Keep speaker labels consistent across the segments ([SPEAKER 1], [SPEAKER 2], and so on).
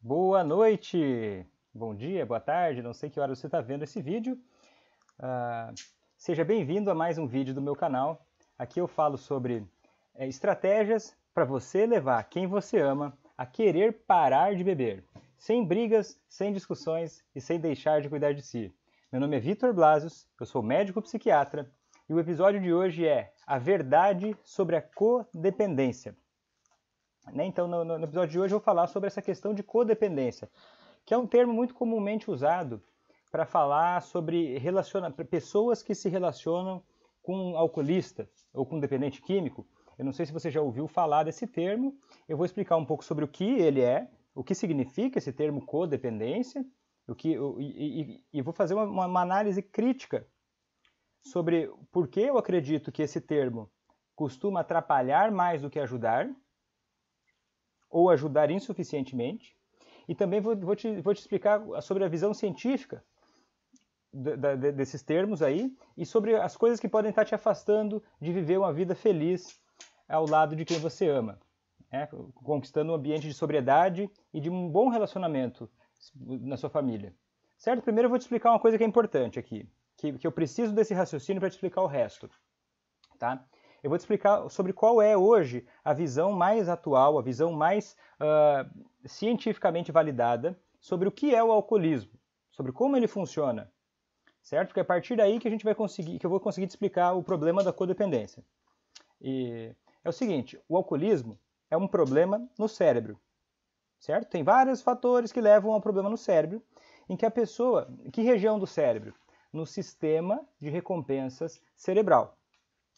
[SPEAKER 1] Boa noite, bom dia, boa tarde, não sei que hora você está vendo esse vídeo. Uh, seja bem-vindo a mais um vídeo do meu canal. Aqui eu falo sobre é, estratégias para você levar quem você ama a querer parar de beber, sem brigas, sem discussões e sem deixar de cuidar de si. Meu nome é Vitor Blasius, eu sou médico psiquiatra e o episódio de hoje é A Verdade sobre a Codependência. Né? Então, no, no, episódio de hoje, eu vou falar sobre essa questão de codependência, que é um termo muito comumente usado para falar sobre relaciona pessoas que se relacionam com um alcoolista ou com um dependente químico. Eu não sei se você já ouviu falar desse termo, eu vou explicar um pouco sobre o que ele é, o que significa esse termo codependência, o que, e, e, e vou fazer uma, uma análise crítica sobre por que eu acredito que esse termo costuma atrapalhar mais do que ajudar, ou ajudar insuficientemente. E também vou, vou, te, vou te explicar sobre a visão científica desses termos aí e sobre as coisas que podem estar te afastando de viver uma vida feliz ao lado de quem você ama, né? conquistando um ambiente de sobriedade e de um bom relacionamento na sua família. Certo? Primeiro eu vou te explicar uma coisa que é importante aqui, que, que eu preciso desse raciocínio para te explicar o resto. Tá? Eu vou te explicar sobre qual é hoje a visão mais atual, a visão mais uh, cientificamente validada sobre o que é o alcoolismo, sobre como ele funciona, certo? Porque é a partir daí que a gente vai conseguir, que eu vou conseguir te explicar o problema da codependência. E é o seguinte, o alcoolismo é um problema no cérebro, certo? Tem vários fatores que levam ao problema no cérebro, em que a pessoa, que região do cérebro? No sistema de recompensas cerebral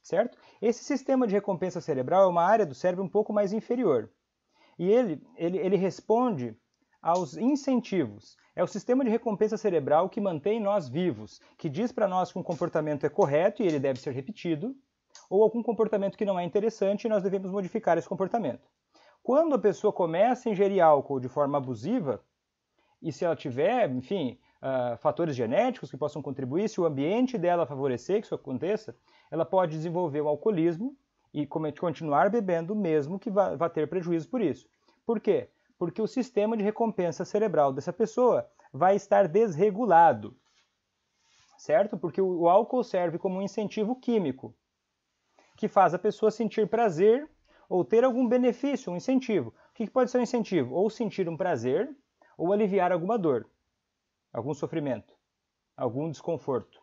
[SPEAKER 1] certo? Esse sistema de recompensa cerebral é uma área do cérebro um pouco mais inferior. E ele, ele, ele responde aos incentivos. É o sistema de recompensa cerebral que mantém nós vivos, que diz para nós que um comportamento é correto e ele deve ser repetido, ou algum comportamento que não é interessante e nós devemos modificar esse comportamento. Quando a pessoa começa a ingerir álcool de forma abusiva, e se ela tiver, enfim, uh, fatores genéticos que possam contribuir, se o ambiente dela favorecer que isso aconteça, ela pode desenvolver o alcoolismo e continuar bebendo mesmo que vá, vá ter prejuízo por isso. Por quê? Porque o sistema de recompensa cerebral dessa pessoa vai estar desregulado, certo? Porque o, o álcool serve como um incentivo químico que faz a pessoa sentir prazer ou ter algum benefício, um incentivo. O que pode ser um incentivo? Ou sentir um prazer ou aliviar alguma dor algum sofrimento, algum desconforto.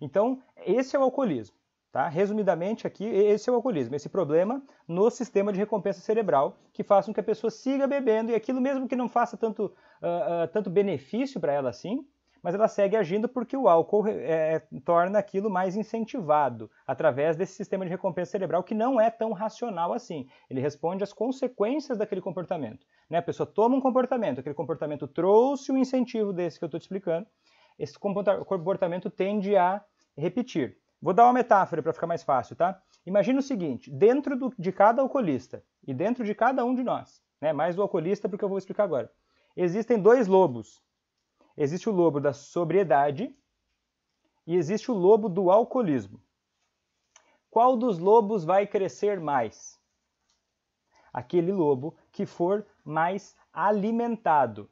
[SPEAKER 1] Então, esse é o alcoolismo. Tá? Resumidamente aqui, esse é o alcoolismo, esse problema no sistema de recompensa cerebral que faz com que a pessoa siga bebendo e aquilo mesmo que não faça tanto, uh, uh, tanto benefício para ela assim, mas ela segue agindo porque o álcool é, é, torna aquilo mais incentivado através desse sistema de recompensa cerebral que não é tão racional assim. Ele responde às consequências daquele comportamento. Né? A pessoa toma um comportamento, aquele comportamento trouxe o um incentivo desse que eu estou te explicando, esse comportamento tende a repetir. Vou dar uma metáfora para ficar mais fácil, tá? Imagina o seguinte: dentro do, de cada alcoolista e dentro de cada um de nós, né? mais do alcoolista porque eu vou explicar agora, existem dois lobos Existe o lobo da sobriedade e existe o lobo do alcoolismo. Qual dos lobos vai crescer mais? Aquele lobo que for mais alimentado.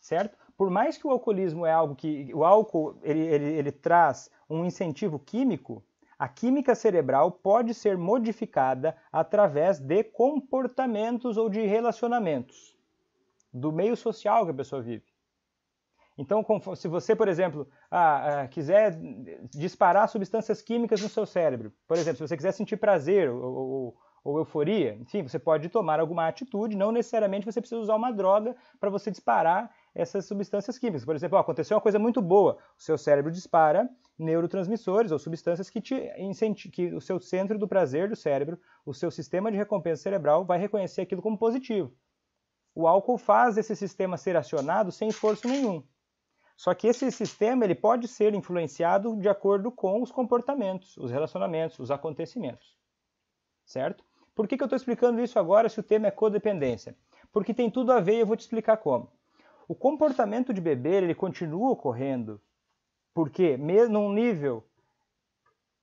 [SPEAKER 1] Certo? Por mais que o alcoolismo é algo que o álcool ele, ele, ele traz um incentivo químico, a química cerebral pode ser modificada através de comportamentos ou de relacionamentos do meio social que a pessoa vive. Então, se você, por exemplo, ah, ah, quiser disparar substâncias químicas no seu cérebro, por exemplo, se você quiser sentir prazer ou, ou, ou euforia, enfim, você pode tomar alguma atitude, não necessariamente você precisa usar uma droga para você disparar essas substâncias químicas. Por exemplo, aconteceu uma coisa muito boa, o seu cérebro dispara neurotransmissores ou substâncias que, te que o seu centro do prazer do cérebro, o seu sistema de recompensa cerebral vai reconhecer aquilo como positivo o álcool faz esse sistema ser acionado sem esforço nenhum. Só que esse sistema ele pode ser influenciado de acordo com os comportamentos, os relacionamentos, os acontecimentos. Certo? Por que, que eu estou explicando isso agora se o tema é codependência? Porque tem tudo a ver e eu vou te explicar como. O comportamento de beber ele continua ocorrendo porque mesmo num nível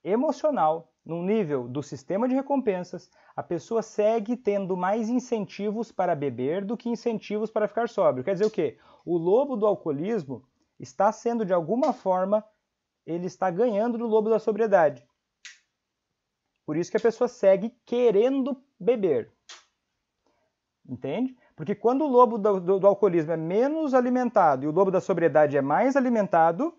[SPEAKER 1] emocional, no nível do sistema de recompensas, a pessoa segue tendo mais incentivos para beber do que incentivos para ficar sóbrio. Quer dizer o quê? O lobo do alcoolismo está sendo, de alguma forma, ele está ganhando do lobo da sobriedade. Por isso que a pessoa segue querendo beber. Entende? Porque quando o lobo do, do, do alcoolismo é menos alimentado e o lobo da sobriedade é mais alimentado,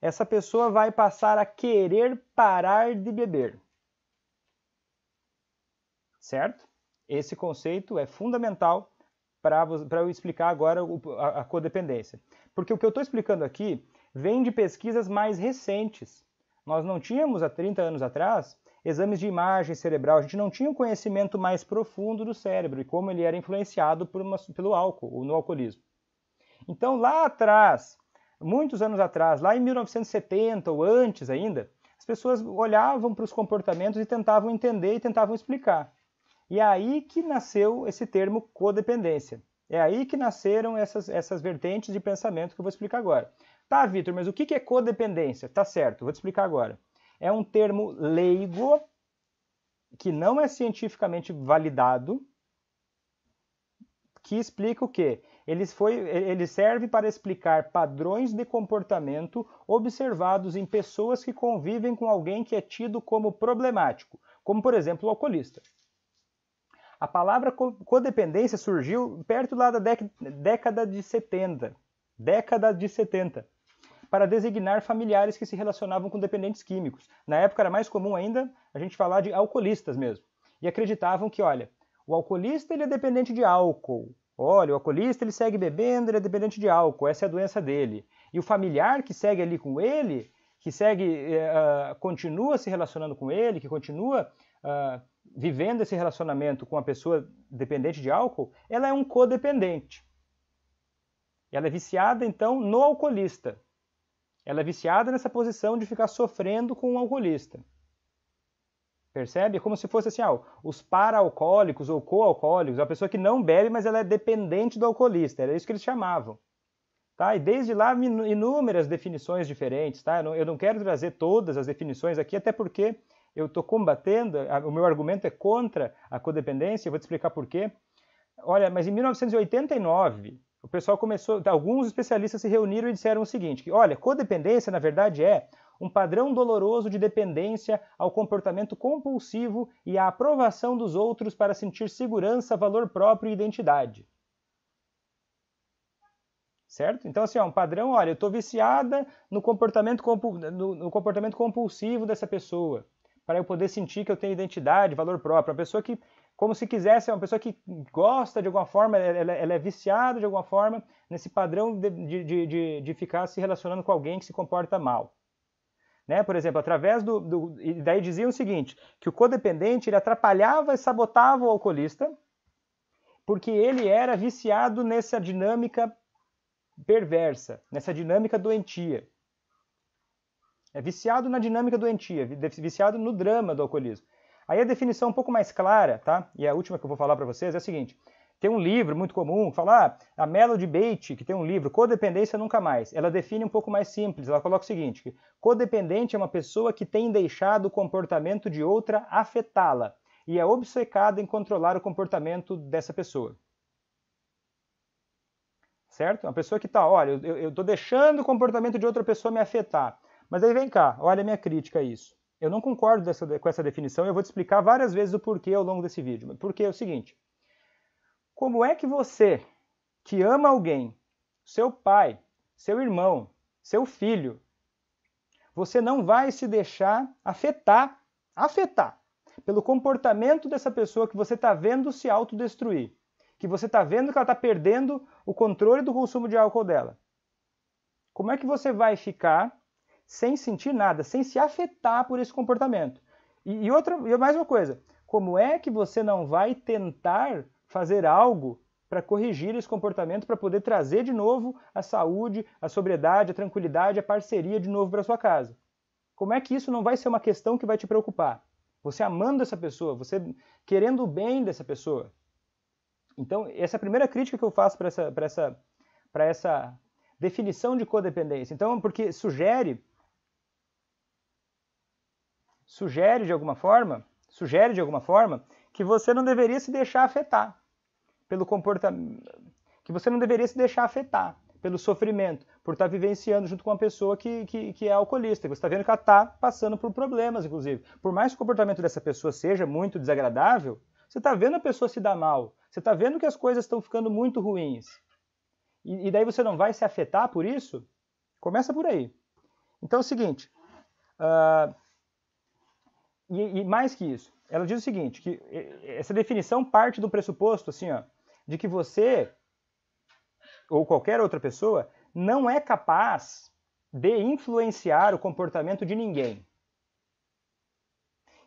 [SPEAKER 1] essa pessoa vai passar a querer parar de beber. Certo? Esse conceito é fundamental para eu explicar agora a, a codependência. Porque o que eu estou explicando aqui vem de pesquisas mais recentes. Nós não tínhamos, há 30 anos atrás, exames de imagem cerebral, a gente não tinha um conhecimento mais profundo do cérebro e como ele era influenciado por uma, pelo álcool ou no alcoolismo. Então, lá atrás, Muitos anos atrás, lá em 1970 ou antes ainda, as pessoas olhavam para os comportamentos e tentavam entender e tentavam explicar. E é aí que nasceu esse termo codependência. É aí que nasceram essas, essas vertentes de pensamento que eu vou explicar agora. Tá, Vitor, mas o que é codependência? Tá certo, vou te explicar agora. É um termo leigo que não é cientificamente validado, que explica o quê? Ele, foi, ele serve para explicar padrões de comportamento observados em pessoas que convivem com alguém que é tido como problemático, como por exemplo o alcoolista. A palavra codependência surgiu perto lá da década de 70, década de 70, para designar familiares que se relacionavam com dependentes químicos. Na época era mais comum ainda a gente falar de alcoolistas mesmo. E acreditavam que, olha, o alcoolista ele é dependente de álcool, Olha, o alcoolista ele segue bebendo, ele é dependente de álcool, essa é a doença dele. E o familiar que segue ali com ele, que segue, uh, continua se relacionando com ele, que continua uh, vivendo esse relacionamento com a pessoa dependente de álcool, ela é um codependente. Ela é viciada, então, no alcoolista. Ela é viciada nessa posição de ficar sofrendo com o alcoolista. Percebe? É como se fosse assim, ah, os paraalcoólicos ou coalcoólicos, a pessoa que não bebe, mas ela é dependente do alcoolista, era isso que eles chamavam. Tá? E desde lá, inúmeras definições diferentes, tá? Eu não, eu não quero trazer todas as definições aqui, até porque eu estou combatendo, o meu argumento é contra a codependência, eu vou te explicar por quê. Olha, mas em 1989, o pessoal começou, alguns especialistas se reuniram e disseram o seguinte, que, olha, codependência, na verdade, é um padrão doloroso de dependência ao comportamento compulsivo e à aprovação dos outros para sentir segurança, valor próprio e identidade. Certo? Então, assim, ó, um padrão, olha, eu estou viciada no comportamento, no, no comportamento compulsivo dessa pessoa, para eu poder sentir que eu tenho identidade, valor próprio. Uma pessoa que como se quisesse, é uma pessoa que gosta de alguma forma, ela, ela, é viciada de alguma forma nesse padrão de, de, de, de ficar se relacionando com alguém que se comporta mal. Né? Por exemplo, através do, do E daí dizia o seguinte: que o codependente ele atrapalhava e sabotava o alcoolista, porque ele era viciado nessa dinâmica perversa, nessa dinâmica doentia. É viciado na dinâmica doentia, viciado no drama do alcoolismo. Aí a definição um pouco mais clara, tá? E a última que eu vou falar para vocês é a seguinte: tem um livro muito comum que fala, ah, a Melody Bate, que tem um livro, Codependência Nunca Mais. Ela define um pouco mais simples, ela coloca o seguinte, que codependente é uma pessoa que tem deixado o comportamento de outra afetá-la e é obcecada em controlar o comportamento dessa pessoa certo? Uma pessoa que está, olha, eu estou deixando o comportamento de outra pessoa me afetar. Mas aí vem cá, olha a minha crítica a isso. Eu não concordo dessa, com essa definição e eu vou te explicar várias vezes o porquê ao longo desse vídeo. Porque é o seguinte, como é que você, que ama alguém, seu pai, seu irmão, seu filho, você não vai se deixar afetar, afetar pelo comportamento dessa pessoa que você está vendo se autodestruir, que você está vendo que ela está perdendo o controle do consumo de álcool dela. Como é que você vai ficar sem sentir nada, sem se afetar por esse comportamento? E, e outra, e mais uma coisa, como é que você não vai tentar fazer algo para corrigir esse comportamento, para poder trazer de novo a saúde, a sobriedade, a tranquilidade, a parceria de novo para sua casa. Como é que isso não vai ser uma questão que vai te preocupar? Você amando essa pessoa, você querendo o bem dessa pessoa. Então, essa é a primeira crítica que eu faço para essa, essa, essa definição de codependência. Então, porque sugere, sugere de alguma forma, sugere de alguma forma que você não deveria se deixar afetar pelo comportamento que você não deveria se deixar afetar pelo sofrimento, por estar tá vivenciando junto com uma pessoa que, que, que é alcoolista. Você está vendo que ela está passando por problemas, inclusive. Por mais que o comportamento dessa pessoa seja muito desagradável, você está vendo a pessoa se dar mal. Você está vendo que as coisas estão ficando muito ruins. E, e, daí você não vai se afetar por isso? Começa por aí. Então é o seguinte. Uh, e, e mais que isso, ela diz o seguinte, que essa definição parte do pressuposto, assim, ó, de que você ou qualquer outra pessoa não é capaz de influenciar o comportamento de ninguém.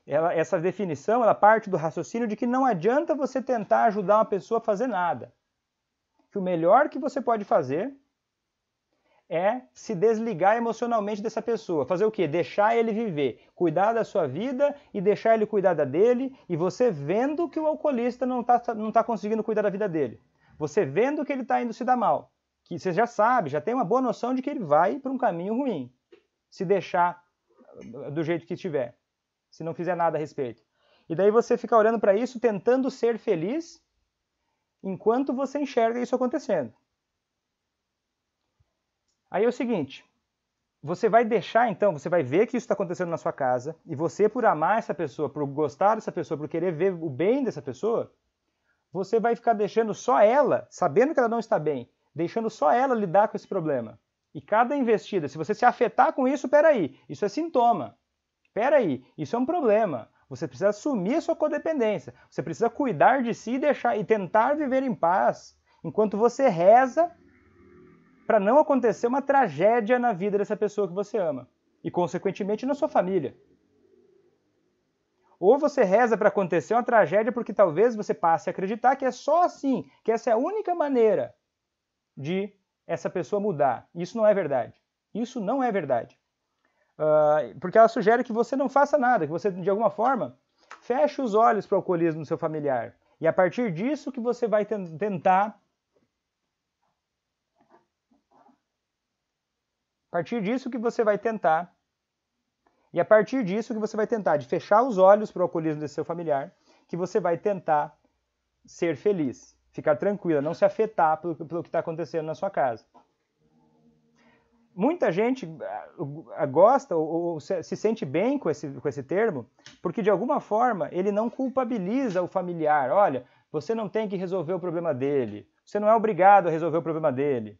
[SPEAKER 1] Ela, essa definição ela parte do raciocínio de que não adianta você tentar ajudar uma pessoa a fazer nada. Que o melhor que você pode fazer é se desligar emocionalmente dessa pessoa. Fazer o quê? Deixar ele viver, cuidar da sua vida e deixar ele cuidar da dele, e você vendo que o alcoolista não está não tá conseguindo cuidar da vida dele. Você vendo que ele está indo se dar mal, que você já sabe, já tem uma boa noção de que ele vai para um caminho ruim, se deixar eh, do jeito que estiver, se não fizer nada a respeito. E daí você fica olhando para isso, tentando ser feliz, enquanto você enxerga isso acontecendo. Aí é o seguinte, você vai deixar então, você vai ver que isso está acontecendo na sua casa, e você, por amar essa pessoa, por gostar dessa pessoa, por querer ver o bem dessa pessoa, você vai ficar deixando só ela, sabendo que ela não está bem, deixando só ela lidar com esse problema. E cada investida, se você se afetar com isso, peraí, isso é sintoma. Peraí, isso é um problema. Você precisa assumir a sua codependência. Você precisa cuidar de si e deixar e tentar viver em paz enquanto você reza para não acontecer uma tragédia na vida dessa pessoa que você ama e, consequentemente, na sua família. Ou você reza para acontecer uma tragédia porque talvez você passe a acreditar que é só assim, que essa é a única maneira de essa pessoa mudar. Isso não é verdade. Isso não é verdade. Uh, porque ela sugere que você não faça nada, que você, de alguma forma, feche os olhos para o alcoolismo do seu familiar. E a partir disso que você vai tentar A partir disso que você vai tentar, e a partir disso que você vai tentar, de fechar os olhos para o alcoolismo desse seu familiar, que você vai tentar ser feliz, ficar tranquila, não se afetar pelo, pelo que está acontecendo na sua casa. Muita gente ah, ah, gosta ou, ou se sente bem com esse, com esse termo, porque de alguma forma ele não culpabiliza o familiar. Olha, você não tem que resolver o problema dele, você não é obrigado a resolver o problema dele.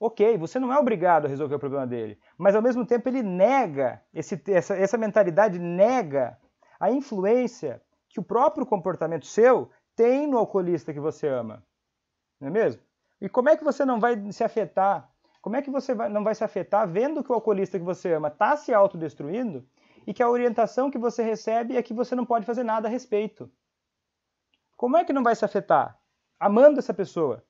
[SPEAKER 1] Ok, você não é obrigado a resolver o problema dele, mas ao mesmo tempo ele nega, esse, essa, essa mentalidade nega a influência que o próprio comportamento seu tem no alcoolista que você ama. Não é mesmo? E como é que você não vai se afetar? Como é que você vai, não vai se afetar vendo que o alcoolista que você ama está se autodestruindo e que a orientação que você recebe é que você não pode fazer nada a respeito? Como é que não vai se afetar? Amando essa pessoa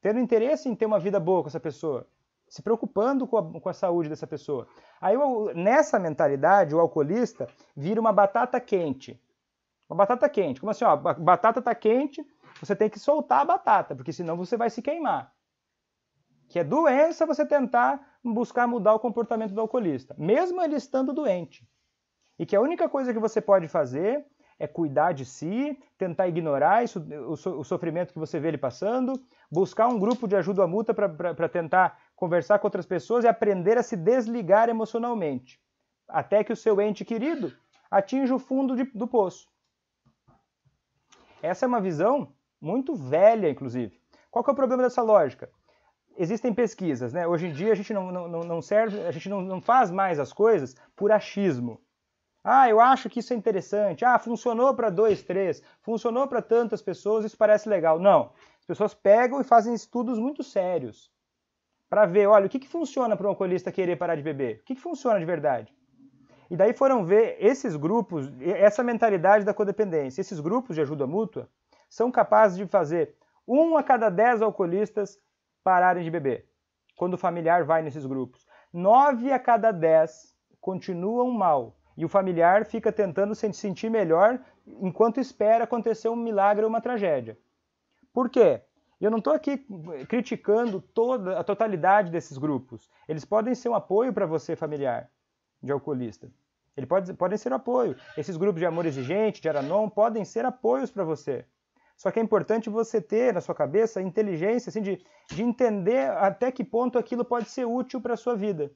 [SPEAKER 1] tendo interesse em ter uma vida boa com essa pessoa, se preocupando com a, com a saúde dessa pessoa. Aí, nessa mentalidade, o alcoolista vira uma batata quente. Uma batata quente. Como assim, ó, a batata tá quente, você tem que soltar a batata, porque senão você vai se queimar. Que é doença você tentar buscar mudar o comportamento do alcoolista, mesmo ele estando doente. E que a única coisa que você pode fazer é cuidar de si, tentar ignorar isso, o, so, o sofrimento que você vê ele passando, buscar um grupo de ajuda mútua para tentar conversar com outras pessoas e aprender a se desligar emocionalmente, até que o seu ente querido atinja o fundo de, do poço. Essa é uma visão muito velha, inclusive. Qual é o problema dessa lógica? Existem pesquisas, né? Hoje em dia a gente não, não, não serve, a gente não, não faz mais as coisas por achismo. Ah, eu acho que isso é interessante. Ah, funcionou para dois, três, funcionou para tantas pessoas, isso parece legal. Não pessoas pegam e fazem estudos muito sérios para ver, olha, o que, que funciona para um alcoolista querer parar de beber? O que, que funciona de verdade? E daí foram ver esses grupos, essa mentalidade da codependência, esses grupos de ajuda mútua, são capazes de fazer um a cada dez alcoolistas pararem de beber, quando o familiar vai nesses grupos. Nove a cada dez continuam mal, e o familiar fica tentando se sentir melhor enquanto espera acontecer um milagre ou uma tragédia. Por quê? Eu não estou aqui eh, criticando toda a totalidade desses grupos. Eles podem ser um apoio para você, familiar de alcoolista. Eles pode, podem ser apoio. Esses grupos de amor exigente, de Aranon, podem ser apoios para você. Só que é importante você ter na sua cabeça a inteligência assim, de, de entender até que ponto aquilo pode ser útil para a sua vida.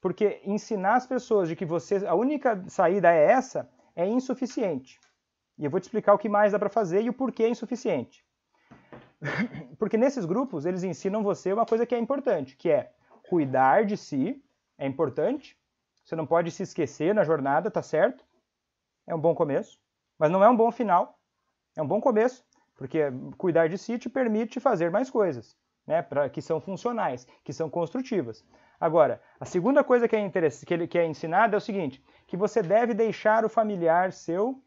[SPEAKER 1] Porque ensinar as pessoas de que você a única saída é essa é insuficiente. E eu vou te explicar o que mais dá para fazer e o porquê é insuficiente. Porque nesses grupos eles ensinam você uma coisa que é importante, que é cuidar de si, é importante. Você não pode se esquecer na jornada, tá certo? É um bom começo, mas não é um bom final. É um bom começo, porque cuidar de si te permite fazer mais coisas, né, pra, que são funcionais, que são construtivas. Agora, a segunda coisa que é, que, ele, que é ensinada é o seguinte, que você deve deixar o familiar seu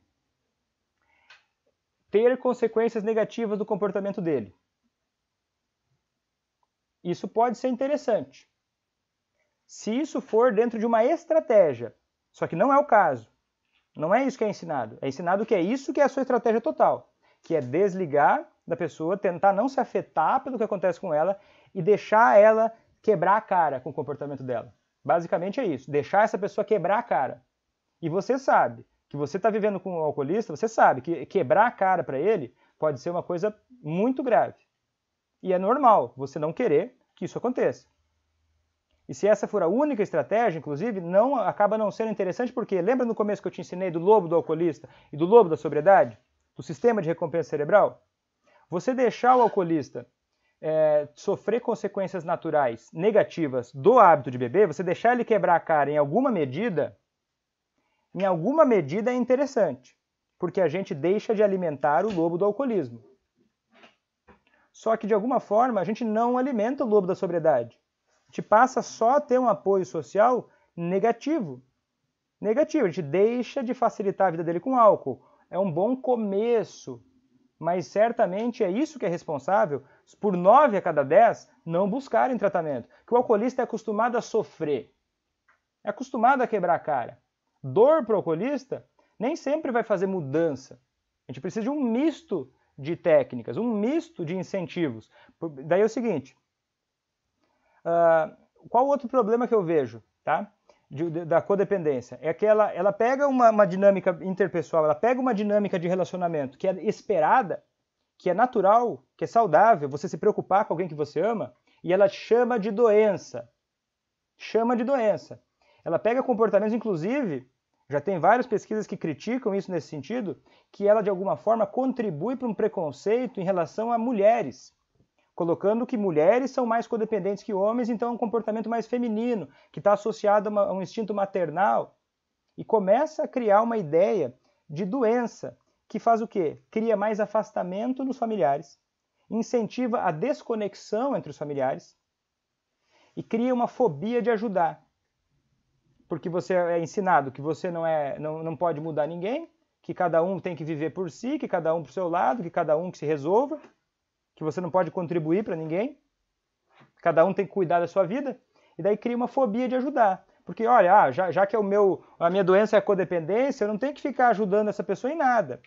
[SPEAKER 1] ter consequências negativas do comportamento dele. Isso pode ser interessante. Se isso for dentro de uma estratégia, só que não é o caso. Não é isso que é ensinado. É ensinado que é isso que é a sua estratégia total, que é desligar da pessoa, tentar não se afetar pelo que acontece com ela e deixar ela quebrar a cara com o comportamento dela. Basicamente é isso, deixar essa pessoa quebrar a cara. E você sabe que você está vivendo com um alcoolista, você sabe que quebrar a cara para ele pode ser uma coisa muito grave. E é normal você não querer que isso aconteça. E se essa for a única estratégia, inclusive, não acaba não sendo interessante porque lembra no começo que eu te ensinei do lobo do alcoolista e do lobo da sobriedade, do sistema de recompensa cerebral? Você deixar o alcoolista é, sofrer consequências naturais negativas do hábito de beber, você deixar ele quebrar a cara em alguma medida, em alguma medida é interessante, porque a gente deixa de alimentar o lobo do alcoolismo. Só que de alguma forma a gente não alimenta o lobo da sobriedade. A gente passa só a ter um apoio social negativo. Negativo, a gente deixa de facilitar a vida dele com álcool. É um bom começo, mas certamente é isso que é responsável por 9 a cada 10 não buscarem tratamento. Que o alcoolista é acostumado a sofrer, é acostumado a quebrar a cara dor para o oculista, nem sempre vai fazer mudança. A gente precisa de um misto de técnicas, um misto de incentivos. Daí é o seguinte: uh, qual outro problema que eu vejo, tá? De, de, da codependência é que ela, ela pega uma, uma dinâmica interpessoal, ela pega uma dinâmica de relacionamento que é esperada, que é natural, que é saudável, você se preocupar com alguém que você ama, e ela chama de doença. Chama de doença. Ela pega comportamentos, inclusive, já tem várias pesquisas que criticam isso nesse sentido, que ela de alguma forma contribui para um preconceito em relação a mulheres, colocando que mulheres são mais codependentes que homens, então é um comportamento mais feminino, que está associado a, uma, a um instinto maternal, e começa a criar uma ideia de doença que faz o quê? Cria mais afastamento nos familiares, incentiva a desconexão entre os familiares e cria uma fobia de ajudar porque você é ensinado que você não, é, não, não pode mudar ninguém, que cada um tem que viver por si, que cada um para o seu lado, que cada um que se resolva, que você não pode contribuir para ninguém, cada um tem que cuidar da sua vida, e daí cria uma fobia de ajudar. Porque, olha, ah, já, já que é o meu, a minha doença é a codependência, eu não tenho que ficar ajudando essa pessoa em nada.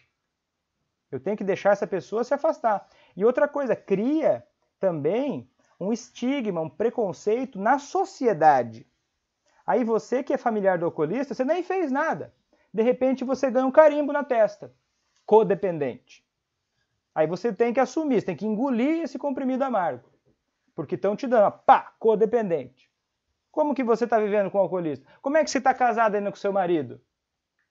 [SPEAKER 1] Eu tenho que deixar essa pessoa se afastar. E outra coisa, cria também um estigma, um preconceito na sociedade. Aí você que é familiar do alcoolista, você nem fez nada. De repente você ganha um carimbo na testa, codependente. Aí você tem que assumir, você tem que engolir esse comprimido amargo. Porque estão te dando, pá, codependente. Como que você está vivendo com o alcoolista? Como é que você está casada ainda com seu marido?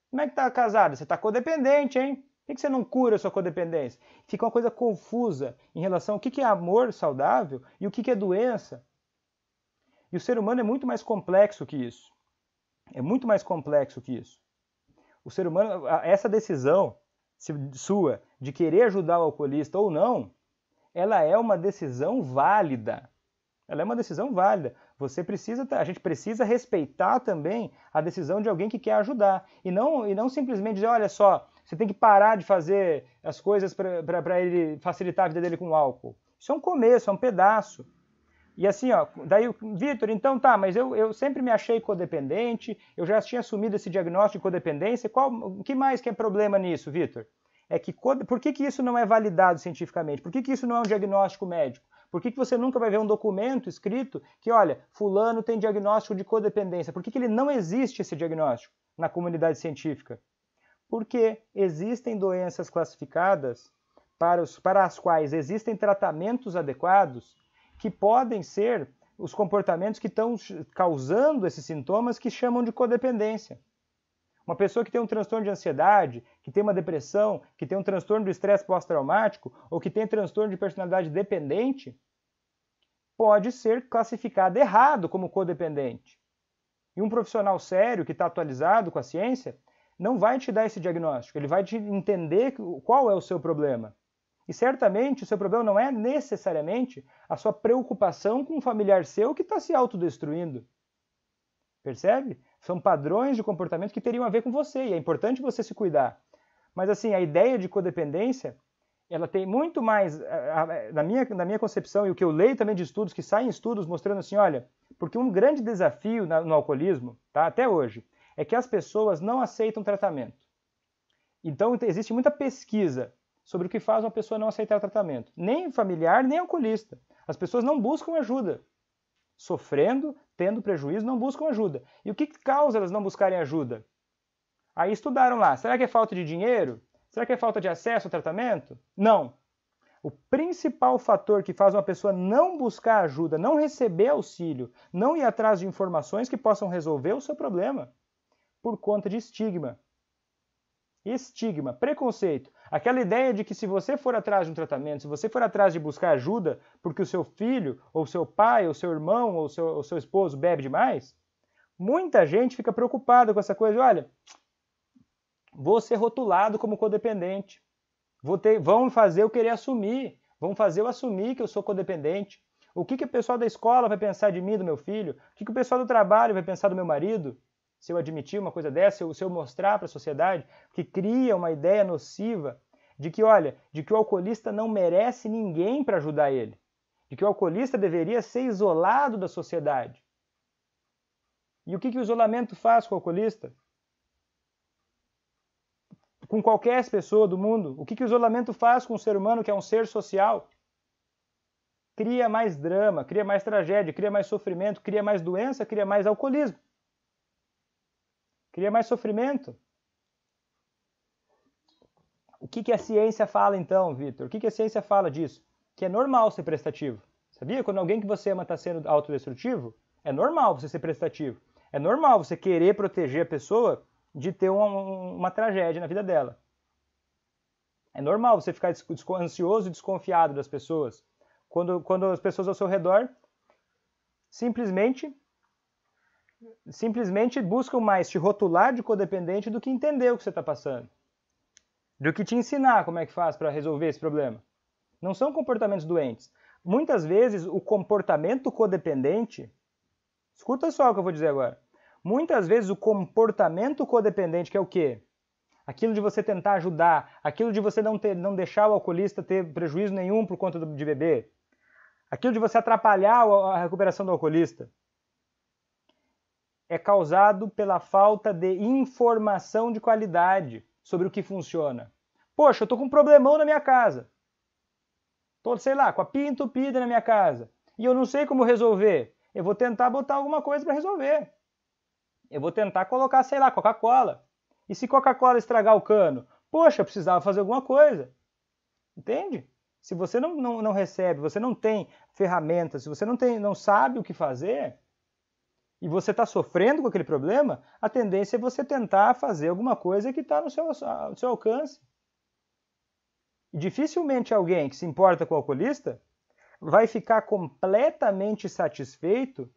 [SPEAKER 1] Como é que está casada? Você está codependente, hein? Por que você não cura a sua codependência? Fica uma coisa confusa em relação ao que é amor saudável e o que é doença e o ser humano é muito mais complexo que isso. É muito mais complexo que isso. O ser humano, essa decisão sua de querer ajudar o alcoolista ou não, ela é uma decisão válida. Ela é uma decisão válida. Você precisa, a gente precisa respeitar também a decisão de alguém que quer ajudar e não e não simplesmente dizer, olha só, você tem que parar de fazer as coisas para ele facilitar a vida dele com o álcool. Isso é um começo, é um pedaço. E assim, ó, daí o Vitor, então tá, mas eu, eu sempre me achei codependente, eu já tinha assumido esse diagnóstico de codependência, qual, o que mais que é problema nisso, Vitor? É que, por que, que isso não é validado cientificamente? Por que, que isso não é um diagnóstico médico? Por que, que você nunca vai ver um documento escrito que, olha, fulano tem diagnóstico de codependência? Por que, que ele não existe esse diagnóstico na comunidade científica? Porque existem doenças classificadas para, os, para as quais existem tratamentos adequados que podem ser os comportamentos que estão causando esses sintomas que chamam de codependência. Uma pessoa que tem um transtorno de ansiedade, que tem uma depressão, que tem um transtorno do estresse pós-traumático ou que tem transtorno de personalidade dependente, pode ser classificada errado como codependente. E um profissional sério que está atualizado com a ciência não vai te dar esse diagnóstico, ele vai te entender qual é o seu problema. E certamente o seu problema não é necessariamente a sua preocupação com um familiar seu que está se autodestruindo. Percebe? São padrões de comportamento que teriam a ver com você e é importante você se cuidar. Mas assim, a ideia de codependência, ela tem muito mais, na minha, na minha concepção, e o que eu leio também de estudos, que saem estudos mostrando assim, olha, porque um grande desafio no alcoolismo, tá, até hoje, é que as pessoas não aceitam tratamento. Então existe muita pesquisa sobre o que faz uma pessoa não aceitar tratamento. Nem familiar, nem alcoolista. As pessoas não buscam ajuda. Sofrendo, tendo prejuízo, não buscam ajuda. E o que causa elas não buscarem ajuda? Aí estudaram lá. Será que é falta de dinheiro? Será que é falta de acesso ao tratamento? Não. O principal fator que faz uma pessoa não buscar ajuda, não receber auxílio, não ir atrás de informações que possam resolver o seu problema, por conta de estigma. Estigma, preconceito. Aquela ideia de que se você for atrás de um tratamento, se você for atrás de buscar ajuda porque o seu filho, ou seu pai, ou seu irmão, ou seu, ou seu esposo bebe demais, muita gente fica preocupada com essa coisa. Olha, vou ser rotulado como codependente. Vou ter, vão fazer eu querer assumir. Vão fazer eu assumir que eu sou codependente. O que, que o pessoal da escola vai pensar de mim, do meu filho? O que, que o pessoal do trabalho vai pensar do meu marido? Se eu admitir uma coisa dessa, se eu, se eu mostrar para a sociedade que cria uma ideia nociva de que, olha, de que o alcoolista não merece ninguém para ajudar ele, de que o alcoolista deveria ser isolado da sociedade. E o que, que o isolamento faz com o alcoolista? Com qualquer pessoa do mundo? O que, que o isolamento faz com o ser humano que é um ser social? Cria mais drama, cria mais tragédia, cria mais sofrimento, cria mais doença, cria mais alcoolismo. Cria mais sofrimento. O que, que a ciência fala então, Vitor? O que, que a ciência fala disso? Que é normal ser prestativo. Sabia? Quando alguém que você ama está sendo autodestrutivo, é normal você ser prestativo. É normal você querer proteger a pessoa de ter uma, uma tragédia na vida dela. É normal você ficar ansioso e desconfiado das pessoas. Quando, quando as pessoas ao seu redor simplesmente simplesmente buscam mais te rotular de codependente do que entender o que você está passando do que te ensinar como é que faz para resolver esse problema. Não são comportamentos doentes. Muitas vezes o comportamento codependente, escuta só o que eu vou dizer agora. Muitas vezes o comportamento codependente, que é o quê? Aquilo de você tentar ajudar, aquilo de você não, ter, não deixar o alcoolista ter prejuízo nenhum por conta de beber, aquilo de você atrapalhar a recuperação do alcoolista, é causado pela falta de informação de qualidade sobre o que funciona. Poxa, eu tô com um problemão na minha casa. Tô, sei lá, com a pia entupida na minha casa. E eu não sei como resolver. Eu vou tentar botar alguma coisa para resolver. Eu vou tentar colocar, sei lá, Coca-Cola. E se Coca-Cola estragar o cano? Poxa, eu precisava fazer alguma coisa. Entende? Se você não, não, não recebe, você não tem ferramentas, se você não, tem, não sabe o que fazer, e você está sofrendo com aquele problema, a tendência é você tentar fazer alguma coisa que está no seu, no seu alcance. E dificilmente alguém que se importa com o alcoolista vai ficar completamente satisfeito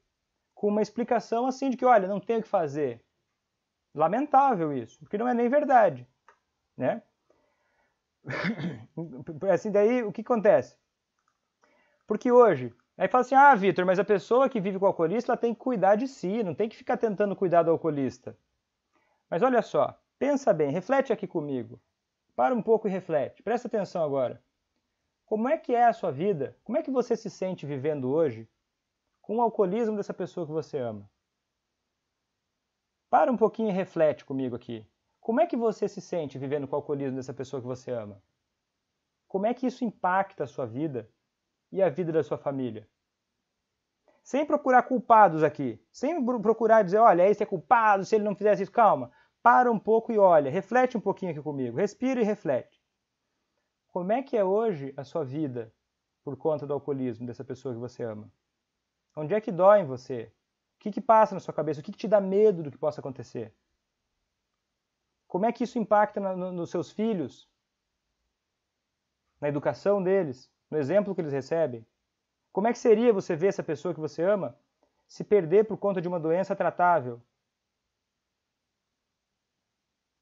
[SPEAKER 1] com uma explicação assim de que, olha, não tem o que fazer. Lamentável isso, porque não é nem verdade, né? assim daí o que acontece? Porque hoje Aí fala assim: ah, Vitor, mas a pessoa que vive com o alcoolista ela tem que cuidar de si, não tem que ficar tentando cuidar do alcoolista. Mas olha só, pensa bem, reflete aqui comigo. Para um pouco e reflete, presta atenção agora. Como é que é a sua vida? Como é que você se sente vivendo hoje com o alcoolismo dessa pessoa que você ama? Para um pouquinho e reflete comigo aqui. Como é que você se sente vivendo com o alcoolismo dessa pessoa que você ama? Como é que isso impacta a sua vida? e a vida da sua família. Sem procurar culpados aqui, sem procurar dizer, olha, esse é culpado, se ele não fizesse isso, calma. Para um pouco e olha, reflete um pouquinho aqui comigo, respira e reflete. Como é que é hoje a sua vida por conta do alcoolismo dessa pessoa que você ama? Onde é que dói em você? O que, que passa na sua cabeça? O que, que te dá medo do que possa acontecer? Como é que isso impacta no, nos seus filhos? Na educação deles? no exemplo que eles recebem? Como é que seria você ver essa pessoa que você ama se perder por conta de uma doença tratável?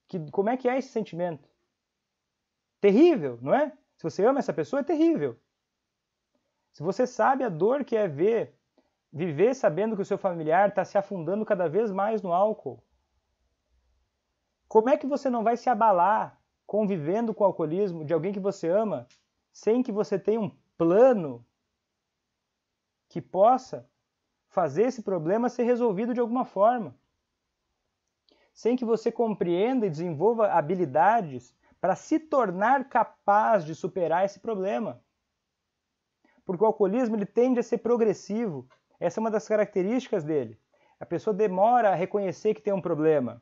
[SPEAKER 1] Que, como é que é esse sentimento? Terrível, não é? Se você ama essa pessoa, é terrível. Se você sabe a dor que é ver, viver sabendo que o seu familiar está se afundando cada vez mais no álcool, como é que você não vai se abalar convivendo com o alcoolismo de alguém que você ama sem que você tenha um plano que possa fazer esse problema ser resolvido de alguma forma. Sem que você compreenda e desenvolva habilidades para se tornar capaz de superar esse problema. Porque o alcoolismo ele tende a ser progressivo. Essa é uma das características dele. A pessoa demora a reconhecer que tem um problema.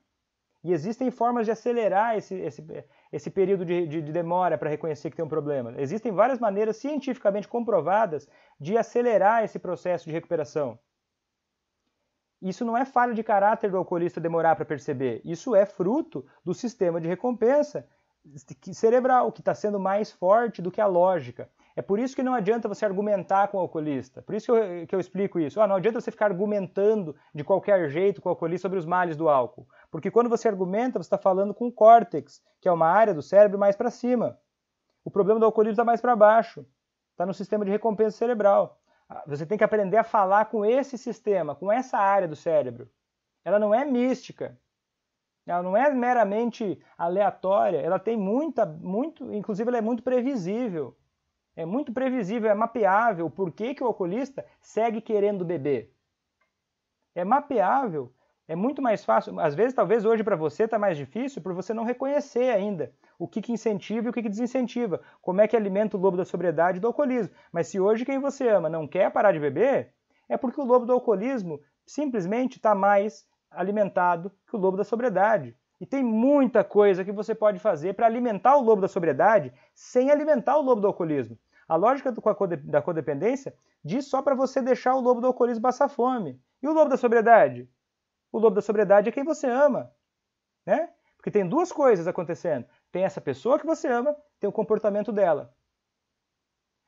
[SPEAKER 1] E existem formas de acelerar esse, esse, esse período de, de, de demora para reconhecer que tem um problema. Existem várias maneiras cientificamente comprovadas de acelerar esse processo de recuperação. Isso não é falha de caráter do alcoolista demorar para perceber. Isso é fruto do sistema de recompensa cerebral, que está sendo mais forte do que a lógica. É por isso que não adianta você argumentar com o alcoolista. Por isso que eu, que eu explico isso. Ah, não adianta você ficar argumentando de qualquer jeito com o alcoolista sobre os males do álcool. Porque quando você argumenta, você está falando com o córtex, que é uma área do cérebro mais para cima. O problema do alcoolismo está mais para baixo. Está no sistema de recompensa cerebral. Ah, você tem que aprender a falar com esse sistema, com essa área do cérebro. Ela não é mística. Ela não é meramente aleatória. Ela tem muita, muito, inclusive ela é muito previsível. É muito previsível, é mapeável por que, que o alcoolista segue querendo beber. É mapeável, é muito mais fácil. Às vezes, talvez hoje para você está mais difícil por você não reconhecer ainda o que, que incentiva e o que, que desincentiva, como é que alimenta o lobo da sobriedade e do alcoolismo. Mas se hoje quem você ama não quer parar de beber, é porque o lobo do alcoolismo simplesmente está mais alimentado que o lobo da sobriedade. E tem muita coisa que você pode fazer para alimentar o lobo da sobriedade sem alimentar o lobo do alcoolismo. A lógica do, da codependência diz só para você deixar o lobo do alcoolismo passar fome. E o lobo da sobriedade? O lobo da sobriedade é quem você ama, né? Porque tem duas coisas acontecendo. Tem essa pessoa que você ama, tem o comportamento dela.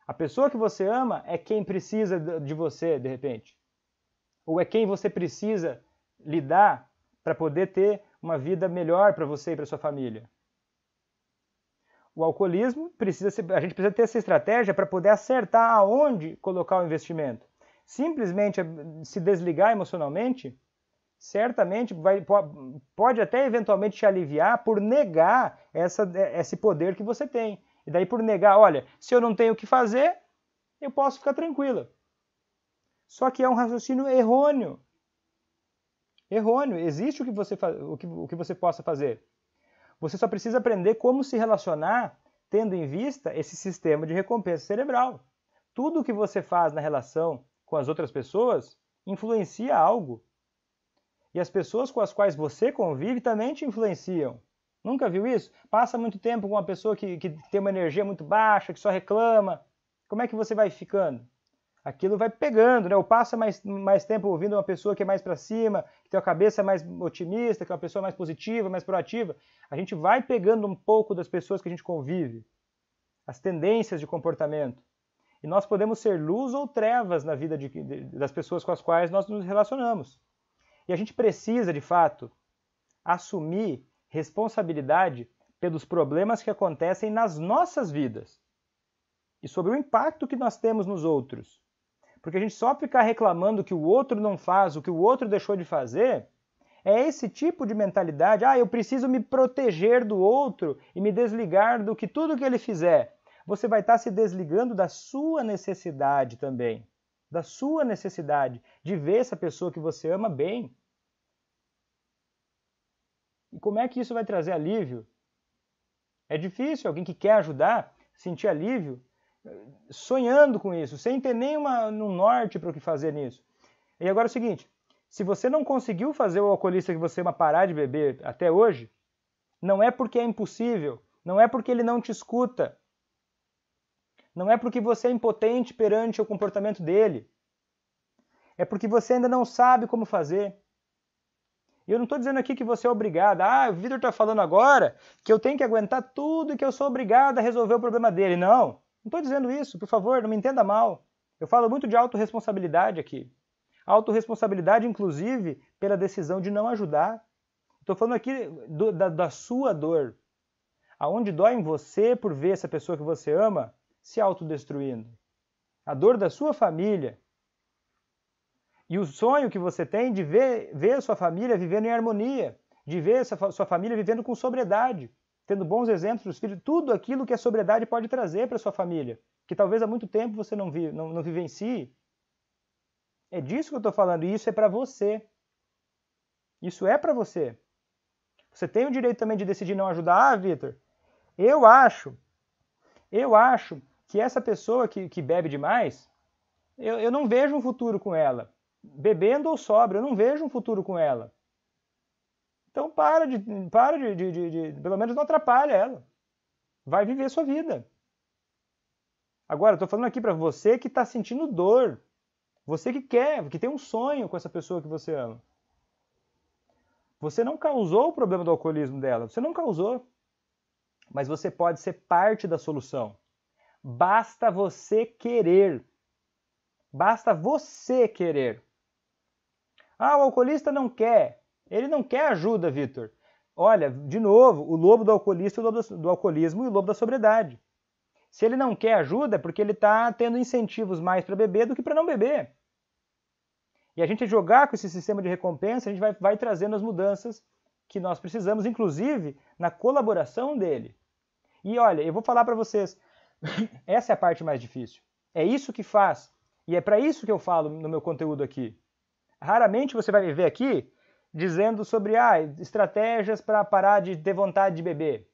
[SPEAKER 1] A pessoa que você ama é quem precisa de você, de repente. Ou é quem você precisa lidar para poder ter uma vida melhor para você e para sua família. O alcoolismo precisa ser, a gente precisa ter essa estratégia para poder acertar aonde colocar o investimento. Simplesmente eh, se desligar emocionalmente, certamente vai, pode até eventualmente te aliviar por negar essa, esse poder que você tem. E daí por negar, olha, se eu não tenho o que fazer, eu posso ficar tranquila. Só que é um raciocínio errôneo errôneo. Existe o que você, o que, o que você possa fazer. Você só precisa aprender como se relacionar tendo em vista esse sistema de recompensa cerebral. Tudo o que você faz na relação com as outras pessoas influencia algo. E as pessoas com as quais você convive também te influenciam. Nunca viu isso? Passa muito tempo com uma pessoa que, que tem uma energia muito baixa, que só reclama. Como é que você vai ficando? aquilo vai pegando, né? Eu passo mais, mais tempo ouvindo uma pessoa que é mais para cima, que tem a cabeça mais otimista, que é uma pessoa mais positiva, mais proativa. A gente vai pegando um pouco das pessoas que a gente convive, as tendências de comportamento. E nós podemos ser luz ou trevas na vida de, de, das pessoas com as quais nós nos relacionamos. E a gente precisa, de fato, assumir responsabilidade pelos problemas que acontecem nas nossas vidas e sobre o impacto que nós temos nos outros. Porque a gente só ficar reclamando que o outro não faz, o que o outro deixou de fazer, é esse tipo de mentalidade. Ah, eu preciso me proteger do outro e me desligar do que tudo que ele fizer. Você vai estar se desligando da sua necessidade também. Da sua necessidade de ver essa pessoa que você ama bem. E como é que isso vai trazer alívio? É difícil alguém que quer ajudar sentir alívio sonhando com isso, sem ter nenhuma no norte para o que fazer nisso. E agora é o seguinte, se você não conseguiu fazer o alcoolista que você ama parar de beber até hoje, não é porque é impossível, não é porque ele não te escuta, não é porque você é impotente perante o comportamento dele, é porque você ainda não sabe como fazer. E eu não estou dizendo aqui que você é obrigado. Ah, o Vitor está falando agora que eu tenho que aguentar tudo e que eu sou obrigado a resolver o problema dele. Não. Não estou dizendo isso, por favor, não me entenda mal. Eu falo muito de autorresponsabilidade aqui. Autorresponsabilidade, inclusive, pela decisão de não ajudar. Estou falando aqui do, da, da sua dor. Aonde dói em você por ver essa pessoa que você ama se autodestruindo. A dor da sua família. E o sonho que você tem de ver, ver sua família vivendo em harmonia, de ver sua, sua família vivendo com sobriedade tendo bons exemplos para os filhos, tudo aquilo que a sobriedade pode trazer para sua família, que talvez há muito tempo você não, vi, não, não vivencie. É disso que eu estou falando, e isso é para você. Isso é para você. Você tem o direito também de decidir não ajudar. Ah, Vitor, eu acho, eu acho que essa pessoa que, que bebe demais, eu, eu não vejo um futuro com ela. Bebendo ou sobra, eu não vejo um futuro com ela. Então para de, para de, de, de, de pelo menos não atrapalha ela. Vai viver sua vida. Agora, estou falando aqui para você que está sentindo dor, você que quer, que tem um sonho com essa pessoa que você ama. Você não causou o problema do alcoolismo dela, você não causou. Mas você pode ser parte da solução. Basta você querer. Basta você querer. Ah, o alcoolista não quer. Ele não quer ajuda, Vitor. Olha, de novo, o lobo do alcoolista, o lobo do alcoolismo e o lobo da sobriedade. Se ele não quer ajuda, é porque ele está tendo incentivos mais para beber do que para não beber. E a gente jogar com esse sistema de recompensa, a gente vai, vai trazendo as mudanças que nós precisamos, inclusive na colaboração dele. E olha, eu vou falar para vocês, essa é a parte mais difícil. É isso que faz. E é para isso que eu falo no meu conteúdo aqui. Raramente você vai me ver aqui dizendo sobre ah, estratégias para parar de ter vontade de beber.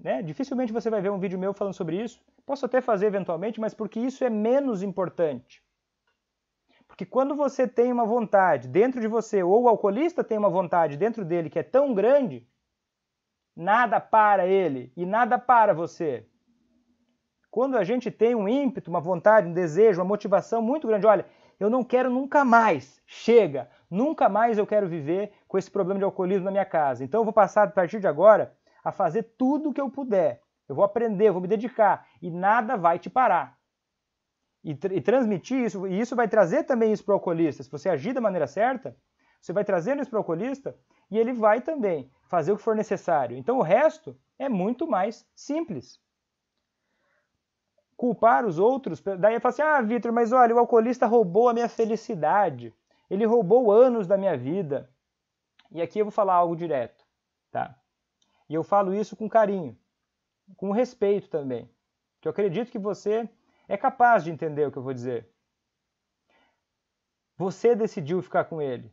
[SPEAKER 1] Né? Dificilmente você vai ver um vídeo meu falando sobre isso. Posso até fazer eventualmente, mas porque isso é menos importante. Porque quando você tem uma vontade dentro de você, ou o alcoolista tem uma vontade dentro dele que é tão grande, nada para ele e nada para você. Quando a gente tem um ímpeto, uma vontade, um desejo, uma motivação muito grande, olha, eu não quero nunca mais, chega, Nunca mais eu quero viver com esse problema de alcoolismo na minha casa. Então eu vou passar a partir de agora a fazer tudo o que eu puder. Eu vou aprender, eu vou me dedicar e nada vai te parar. E, tr e transmitir isso, e isso vai trazer também isso para o alcoolista. Se você agir da maneira certa, você vai trazendo isso para o alcoolista e ele vai também fazer o que for necessário. Então o resto é muito mais simples. Culpar os outros, daí eu falo assim: ah, Vitor, mas olha, o alcoolista roubou a minha felicidade. Ele roubou anos da minha vida. E aqui eu vou falar algo direto, tá? E eu falo isso com carinho, com respeito também, que eu acredito que você é capaz de entender o que eu vou dizer. Você decidiu ficar com ele.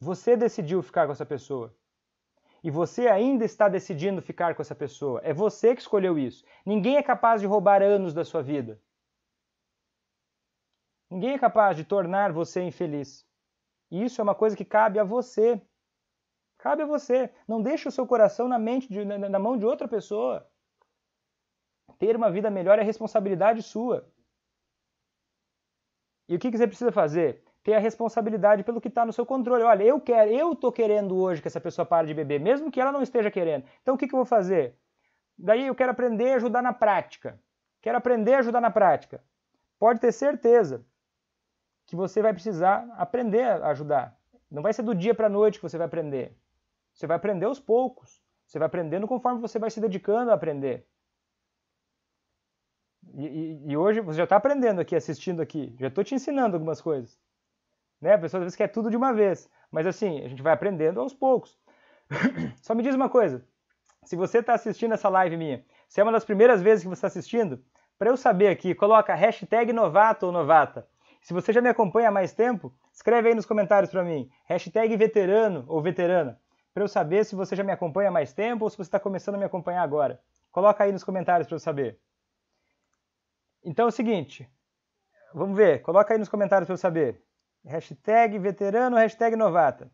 [SPEAKER 1] Você decidiu ficar com essa pessoa. E você ainda está decidindo ficar com essa pessoa. É você que escolheu isso. Ninguém é capaz de roubar anos da sua vida. Ninguém é capaz de tornar você infeliz. E isso é uma coisa que cabe a você. Cabe a você. Não deixe o seu coração na mente de, na, na mão de outra pessoa. Ter uma vida melhor é responsabilidade sua. E o que, que você precisa fazer? Ter a responsabilidade pelo que está no seu controle. Olha, eu quero, eu estou querendo hoje que essa pessoa pare de beber, mesmo que ela não esteja querendo. Então o que, que eu vou fazer? Daí eu quero aprender a ajudar na prática. Quero aprender a ajudar na prática. Pode ter certeza que você vai precisar aprender a ajudar. Não vai ser do dia para a noite que você vai aprender. Você vai aprender aos poucos. Você vai aprendendo conforme você vai se dedicando a aprender. E, e, e hoje você já está aprendendo aqui, assistindo aqui. Já estou te ensinando algumas coisas. Né? A pessoa às vezes quer tudo de uma vez. Mas assim, a gente vai aprendendo aos poucos. Só me diz uma coisa. Se você está assistindo essa live minha, se é uma das primeiras vezes que você está assistindo, para eu saber aqui, coloca hashtag novato ou novata. Se você já me acompanha há mais tempo, escreve aí nos comentários para mim, hashtag veterano ou veterana, para eu saber se você já me acompanha há mais tempo ou se você está começando a me acompanhar agora. Coloca aí nos comentários para eu saber. Então é o seguinte, vamos ver, coloca aí nos comentários para eu saber. Hashtag veterano, hashtag novata.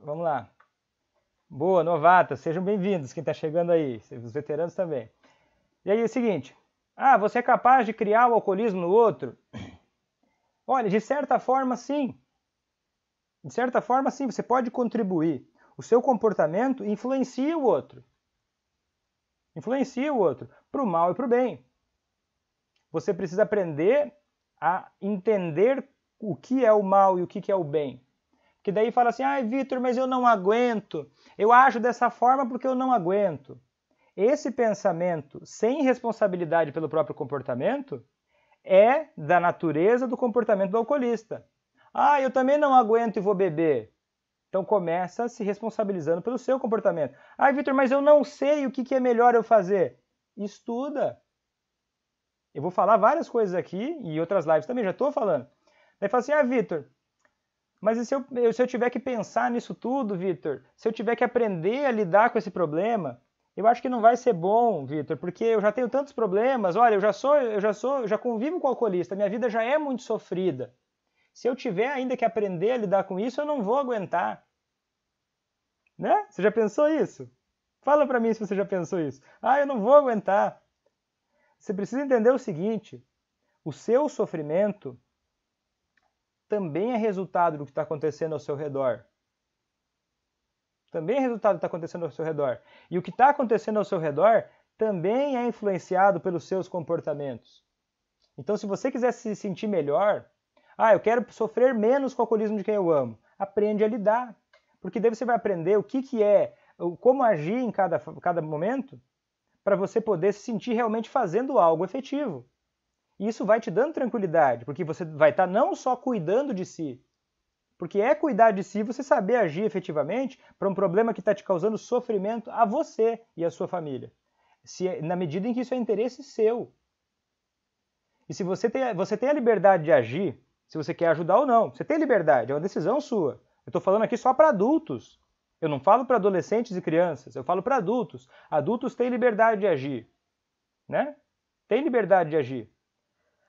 [SPEAKER 1] Vamos lá. Boa, novata, sejam bem-vindos quem está chegando aí, os veteranos também. E aí é o seguinte: ah, você é capaz de criar o alcoolismo no outro? Olha, de certa forma, sim. De certa forma, sim, você pode contribuir. O seu comportamento influencia o outro. Influencia o outro, para o mal e para o bem. Você precisa aprender a entender o que é o mal e o que é o bem. Porque daí fala assim, ai, ah, Vitor, mas eu não aguento. Eu acho dessa forma porque eu não aguento esse pensamento sem responsabilidade pelo próprio comportamento é da natureza do comportamento do alcoolista. Ah, eu também não aguento e vou beber. Então começa se responsabilizando pelo seu comportamento. Ah, Vitor, mas eu não sei o que, é melhor eu fazer. Estuda. Eu vou falar várias coisas aqui e outras lives também, já estou falando. Aí fala assim, ah, Vitor, mas e se eu, se eu tiver que pensar nisso tudo, Vitor? Se eu tiver que aprender a lidar com esse problema? Eu acho que não vai ser bom, Vitor, porque eu já tenho tantos problemas. Olha, eu já sou, eu já sou, já convivo com alcoolista, minha vida já é muito sofrida. Se eu tiver ainda que aprender a lidar com isso, eu não vou aguentar. Né? Você já pensou isso? Fala para mim se você já pensou isso. Ah, eu não vou aguentar. Você precisa entender o seguinte: o seu sofrimento também é resultado do que está acontecendo ao seu redor também é resultado que está acontecendo ao seu redor. E o que está acontecendo ao seu redor também é influenciado pelos seus comportamentos. Então, se você quiser se sentir melhor, ah, eu quero sofrer menos com o alcoolismo de quem eu amo, aprende a lidar. Porque daí você vai aprender o que, que é, como agir em cada, cada momento, para você poder se sentir realmente fazendo algo efetivo. E isso vai te dando tranquilidade, porque você vai estar tá não só cuidando de si, porque é cuidar de si você saber agir efetivamente para um problema que está te causando sofrimento a você e a sua família. Se, é, na medida em que isso é interesse seu. E se você tem, você tem a liberdade de agir, se você quer ajudar ou não, você tem liberdade, é uma decisão sua. Eu estou falando aqui só para adultos. Eu não falo para adolescentes e crianças, eu falo para adultos. Adultos têm liberdade de agir, né? Tem liberdade de agir.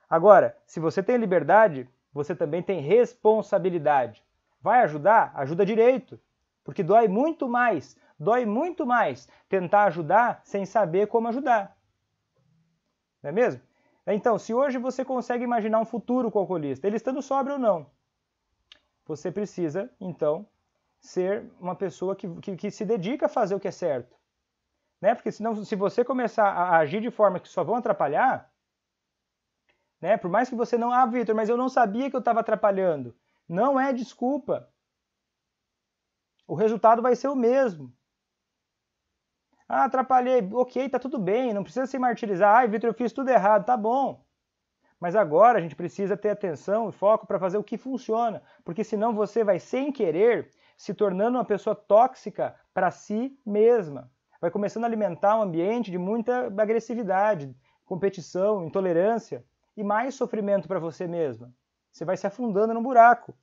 [SPEAKER 1] Agora, se você tem liberdade, você também tem responsabilidade. Vai ajudar? Ajuda direito, porque dói muito mais, dói muito mais tentar ajudar sem saber como ajudar. Não é mesmo? Então, se hoje você consegue imaginar um futuro com o alcoolista, ele estando sóbrio ou não, você precisa, então, ser uma pessoa que, que, que, se dedica a fazer o que é certo. Né? Porque senão, se você começar a agir de forma que só vão atrapalhar, né? Por mais que você não, ah, Vitor, mas eu não sabia que eu estava atrapalhando. Não é desculpa. O resultado vai ser o mesmo. Ah, atrapalhei. Ok, tá tudo bem, não precisa se martirizar. Ai, Vitor, eu fiz tudo errado. Tá bom. Mas agora a gente precisa ter atenção e foco para fazer o que funciona, porque senão você vai, sem querer, se tornando uma pessoa tóxica para si mesma. Vai começando a alimentar um ambiente de muita agressividade, competição, intolerância e mais sofrimento para você mesma. Você vai se afundando no buraco.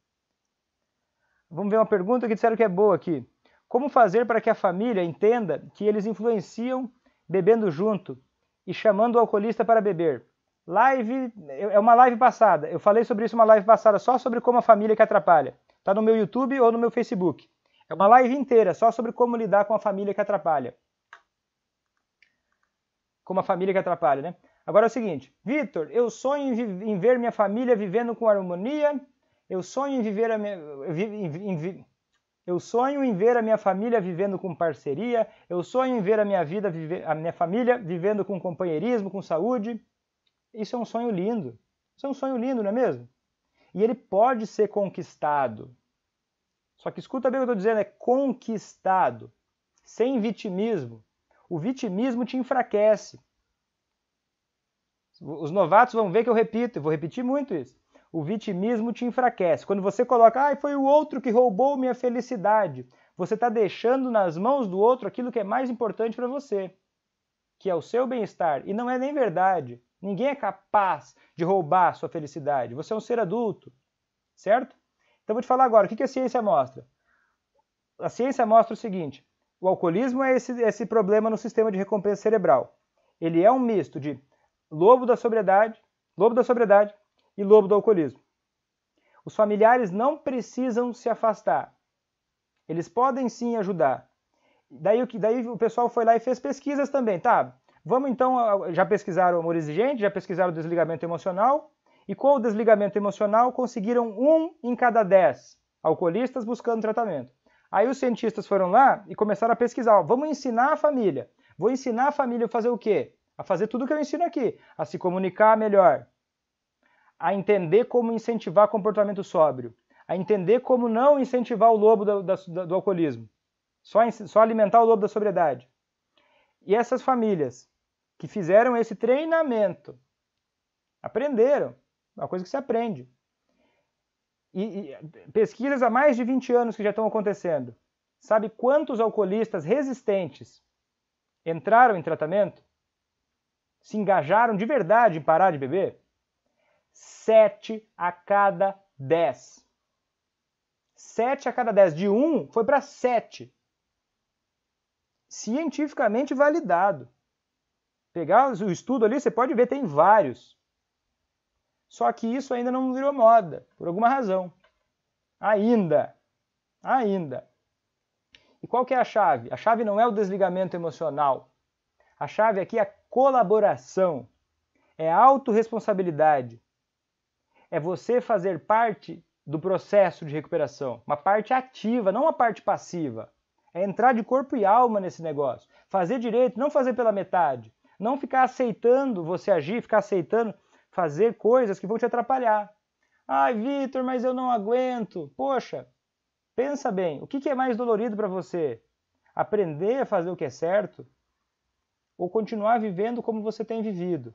[SPEAKER 1] Vamos ver uma pergunta que disseram que é boa aqui. Como fazer para que a família entenda que eles influenciam bebendo junto e chamando o alcoolista para beber? Live, é uma live passada. Eu falei sobre isso uma live passada, só sobre como a família que atrapalha. Tá no meu YouTube ou no meu Facebook. É uma live inteira só sobre como lidar com a família que atrapalha. Como a família que atrapalha, né? Agora é o seguinte, Vitor, eu sonho em, em, ver minha família vivendo com harmonia, eu sonho em viver a minha, em, eu sonho em ver a minha família vivendo com parceria, eu sonho em ver a minha vida, a minha família vivendo com companheirismo, com saúde. Isso é um sonho lindo. Isso é um sonho lindo, não é mesmo? E ele pode ser conquistado. Só que escuta bem o que eu estou dizendo, é conquistado, sem vitimismo. O vitimismo te enfraquece. Os novatos vão ver que eu repito, eu vou repetir muito isso. O vitimismo te enfraquece. Quando você coloca, ah, foi o outro que roubou minha felicidade, você está deixando nas mãos do outro aquilo que é mais importante para você, que é o seu bem-estar. E não é nem verdade. Ninguém é capaz de roubar sua felicidade. Você é um ser adulto, certo? Então vou te falar agora o que a ciência mostra. A ciência mostra o seguinte: o alcoolismo é esse, esse problema no sistema de recompensa cerebral. Ele é um misto de Lobo da Sobriedade, Lobo da Sobriedade e Lobo do Alcoolismo. Os familiares não precisam se afastar. Eles podem sim ajudar. Daí o, que, daí o pessoal foi lá e fez pesquisas também, tá? Vamos então, já pesquisaram o amor exigente, já pesquisaram o desligamento emocional, e com o desligamento emocional conseguiram um em cada dez alcoolistas buscando tratamento. Aí os cientistas foram lá e começaram a pesquisar. Ó, vamos ensinar a família. Vou ensinar a família a fazer o quê? a fazer tudo que eu ensino aqui, a se comunicar melhor, a entender como incentivar comportamento sóbrio, a entender como não incentivar o lobo do, do, do alcoolismo, só, só alimentar o lobo da sobriedade. E essas famílias que fizeram esse treinamento aprenderam, é uma coisa que se aprende. E, e pesquisas há mais de 20 anos que já estão acontecendo. Sabe quantos alcoolistas resistentes entraram em tratamento? se engajaram de verdade em parar de beber? 7 a cada 10. 7 a cada 10. De 1 foi para 7. Cientificamente validado. Pegar o estudo ali, você pode ver, tem vários. Só que isso ainda não virou moda, por alguma razão. Ainda. Ainda. E qual que é a chave? A chave não é o desligamento emocional. A chave aqui é a colaboração, é a autorresponsabilidade, é você fazer parte do processo de recuperação, uma parte ativa, não uma parte passiva. É entrar de corpo e alma nesse negócio, fazer direito, não fazer pela metade, não ficar aceitando você agir, ficar aceitando fazer coisas que vão te atrapalhar. Ai, Vitor, mas eu não aguento. Poxa, pensa bem, o que é mais dolorido para você? Aprender a fazer o que é certo ou continuar vivendo como você tem vivido?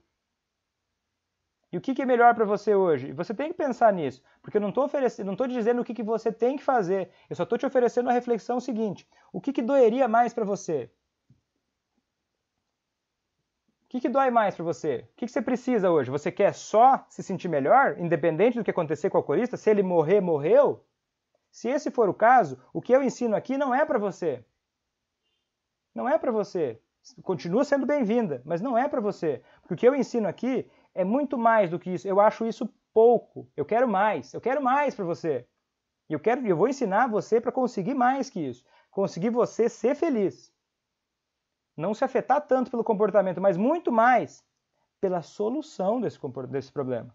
[SPEAKER 1] E o que, que é melhor para você hoje? Você tem que pensar nisso, porque eu não estou oferecendo, não estou dizendo o que, que você tem que fazer. Eu só estou te oferecendo a reflexão seguinte: o que, que doeria mais para você? O que, que dói mais para você? O que, que você precisa hoje? Você quer só se sentir melhor, independente do que acontecer com o alcoolista? Se ele morrer, morreu? Se esse for o caso, o que eu ensino aqui não é para você. Não é para você continua sendo bem-vinda, mas não é para você. Porque o que eu ensino aqui é muito mais do que isso. Eu acho isso pouco. Eu quero mais. Eu quero mais para você. E eu quero, eu vou ensinar você para conseguir mais que isso. Conseguir você ser feliz. Não se afetar tanto pelo comportamento, mas muito mais pela solução desse, desse problema.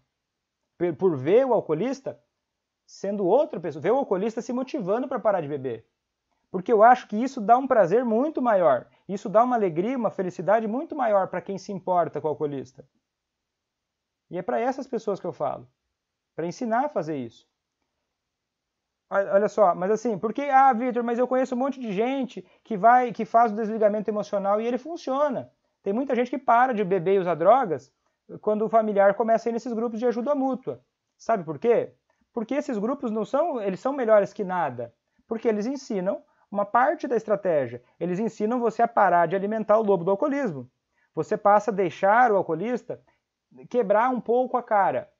[SPEAKER 1] Por, por ver o alcoolista sendo outra pessoa, ver o alcoolista se motivando para parar de beber. Porque eu acho que isso dá um prazer muito maior. Isso dá uma alegria, uma felicidade muito maior para quem se importa com o alcoolista. E é para essas pessoas que eu falo, para ensinar a fazer isso. Olha só, mas assim, porque ah, Vitor, mas eu conheço um monte de gente que vai, que faz o desligamento emocional e ele funciona. Tem muita gente que para de beber e usar drogas quando o familiar começa a ir nesses grupos de ajuda mútua. Sabe por quê? Porque esses grupos não são, eles são melhores que nada, porque eles ensinam uma parte da estratégia. Eles ensinam você a parar de alimentar o lobo do alcoolismo. Você passa a deixar o alcoolista quebrar um pouco a cara,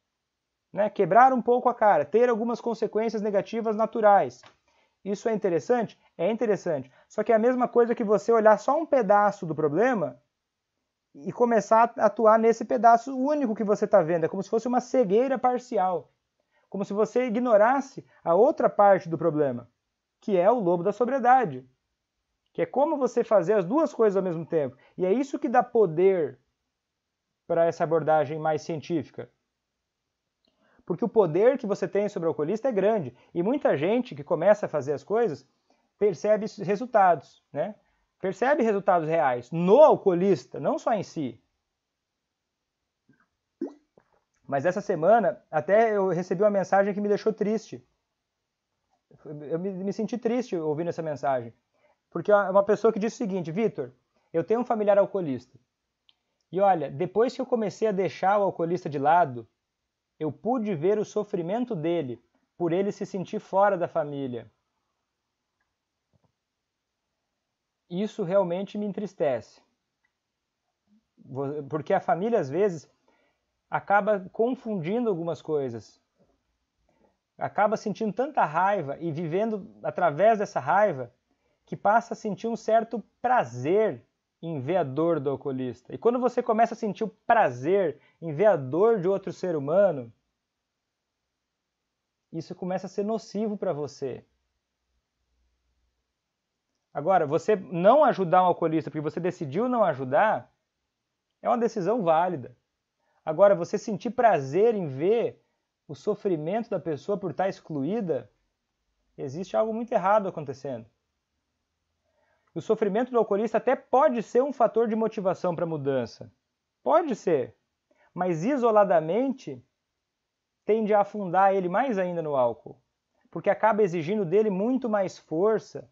[SPEAKER 1] né? Quebrar um pouco a cara, ter algumas consequências negativas naturais. Isso é interessante? É interessante. Só que é a mesma coisa que você olhar só um pedaço do problema e começar a atuar nesse pedaço único que você está vendo. É como se fosse uma cegueira parcial. Como se você ignorasse a outra parte do problema que é o lobo da sobriedade, que é como você fazer as duas coisas ao mesmo tempo. E é isso que dá poder para essa abordagem mais científica. Porque o poder que você tem sobre o alcoolista é grande. E muita gente que começa a fazer as coisas percebe resultados, né? Percebe resultados reais no alcoolista, não só em si. Mas essa semana até eu recebi uma mensagem que me deixou triste eu me, me senti triste ouvindo essa mensagem. Porque é uma pessoa que disse o seguinte: Vitor, eu tenho um familiar alcoolista. E olha, depois que eu comecei a deixar o alcoolista de lado, eu pude ver o sofrimento dele por ele se sentir fora da família. Isso realmente me entristece. Porque a família, às vezes, acaba confundindo algumas coisas acaba sentindo tanta raiva e vivendo através dessa raiva que passa a sentir um certo prazer em ver a dor do alcoolista. E quando você começa a sentir o prazer em ver a dor de outro ser humano, isso começa a ser nocivo para você. Agora, você não ajudar um alcoolista porque você decidiu não ajudar é uma decisão válida. Agora, você sentir prazer em ver o sofrimento da pessoa por estar excluída, existe algo muito errado acontecendo. O sofrimento do alcoolista até pode ser um fator de motivação para a mudança. Pode ser. Mas isoladamente tende a afundar ele mais ainda no álcool, porque acaba exigindo dele muito mais força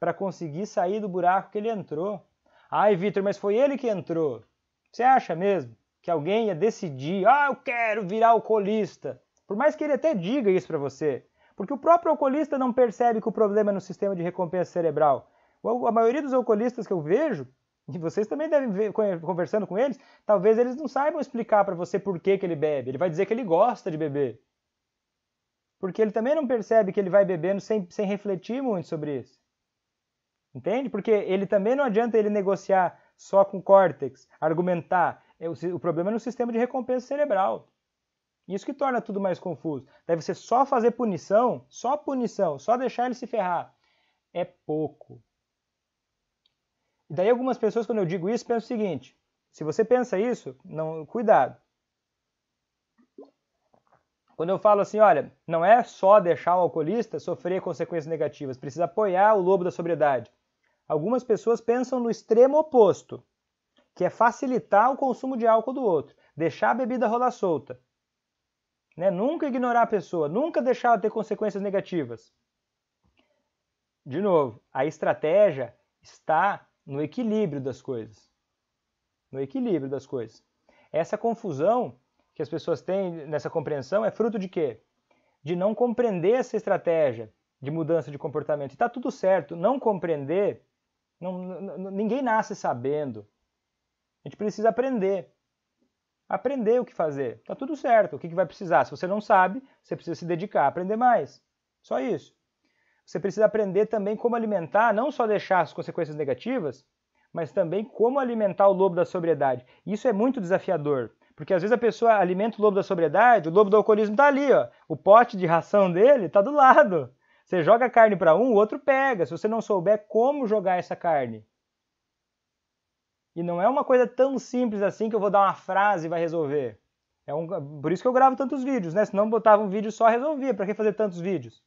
[SPEAKER 1] para conseguir sair do buraco que ele entrou. Ai, Vitor, mas foi ele que entrou. Você acha mesmo? que alguém ia decidir, ah, eu quero virar alcoolista. Por mais que ele até diga isso para você, porque o próprio alcoolista não percebe que o problema é no sistema de recompensa cerebral. A maioria dos alcoolistas que eu vejo, e vocês também devem ver, conversando com eles, talvez eles não saibam explicar para você por que, que ele bebe. Ele vai dizer que ele gosta de beber. Porque ele também não percebe que ele vai bebendo sem, sem refletir muito sobre isso. Entende? Porque ele também não adianta ele negociar só com o córtex, argumentar. É, o, o problema é no sistema de recompensa cerebral. Isso que torna tudo mais confuso. Deve ser só fazer punição, só punição, só deixar ele se ferrar. É pouco. E daí algumas pessoas, quando eu digo isso, pensam o seguinte: se você pensa isso, não, cuidado. Quando eu falo assim, olha, não é só deixar o alcoolista sofrer consequências negativas, precisa apoiar o lobo da sobriedade. Algumas pessoas pensam no extremo oposto que é facilitar o consumo de álcool do outro, deixar a bebida rolar solta. Né? Nunca ignorar a pessoa, nunca deixar ela ter consequências negativas. De novo, a estratégia está no equilíbrio das coisas. No equilíbrio das coisas. Essa confusão que as pessoas têm nessa compreensão é fruto de quê? De não compreender essa estratégia de mudança de comportamento. Está tudo certo. Não compreender, não, ninguém nasce sabendo. A gente precisa aprender. Aprender o que fazer. Tá tudo certo. O que, que vai precisar? Se você não sabe, você precisa se dedicar, aprender mais. Só isso. Você precisa aprender também como alimentar, não só deixar as consequências negativas, mas também como alimentar o lobo da sobriedade. Isso é muito desafiador, porque às vezes a pessoa alimenta o lobo da sobriedade, o lobo do alcoolismo está ali, ó. O pote de ração dele está do lado. Você joga a carne para um, o outro pega. Se você não souber como jogar essa carne e não é uma coisa tão simples assim que eu vou dar uma frase e vai resolver. É um, por isso que eu gravo tantos vídeos, né? Se não botava um vídeo só, resolvia. Para que fazer tantos vídeos?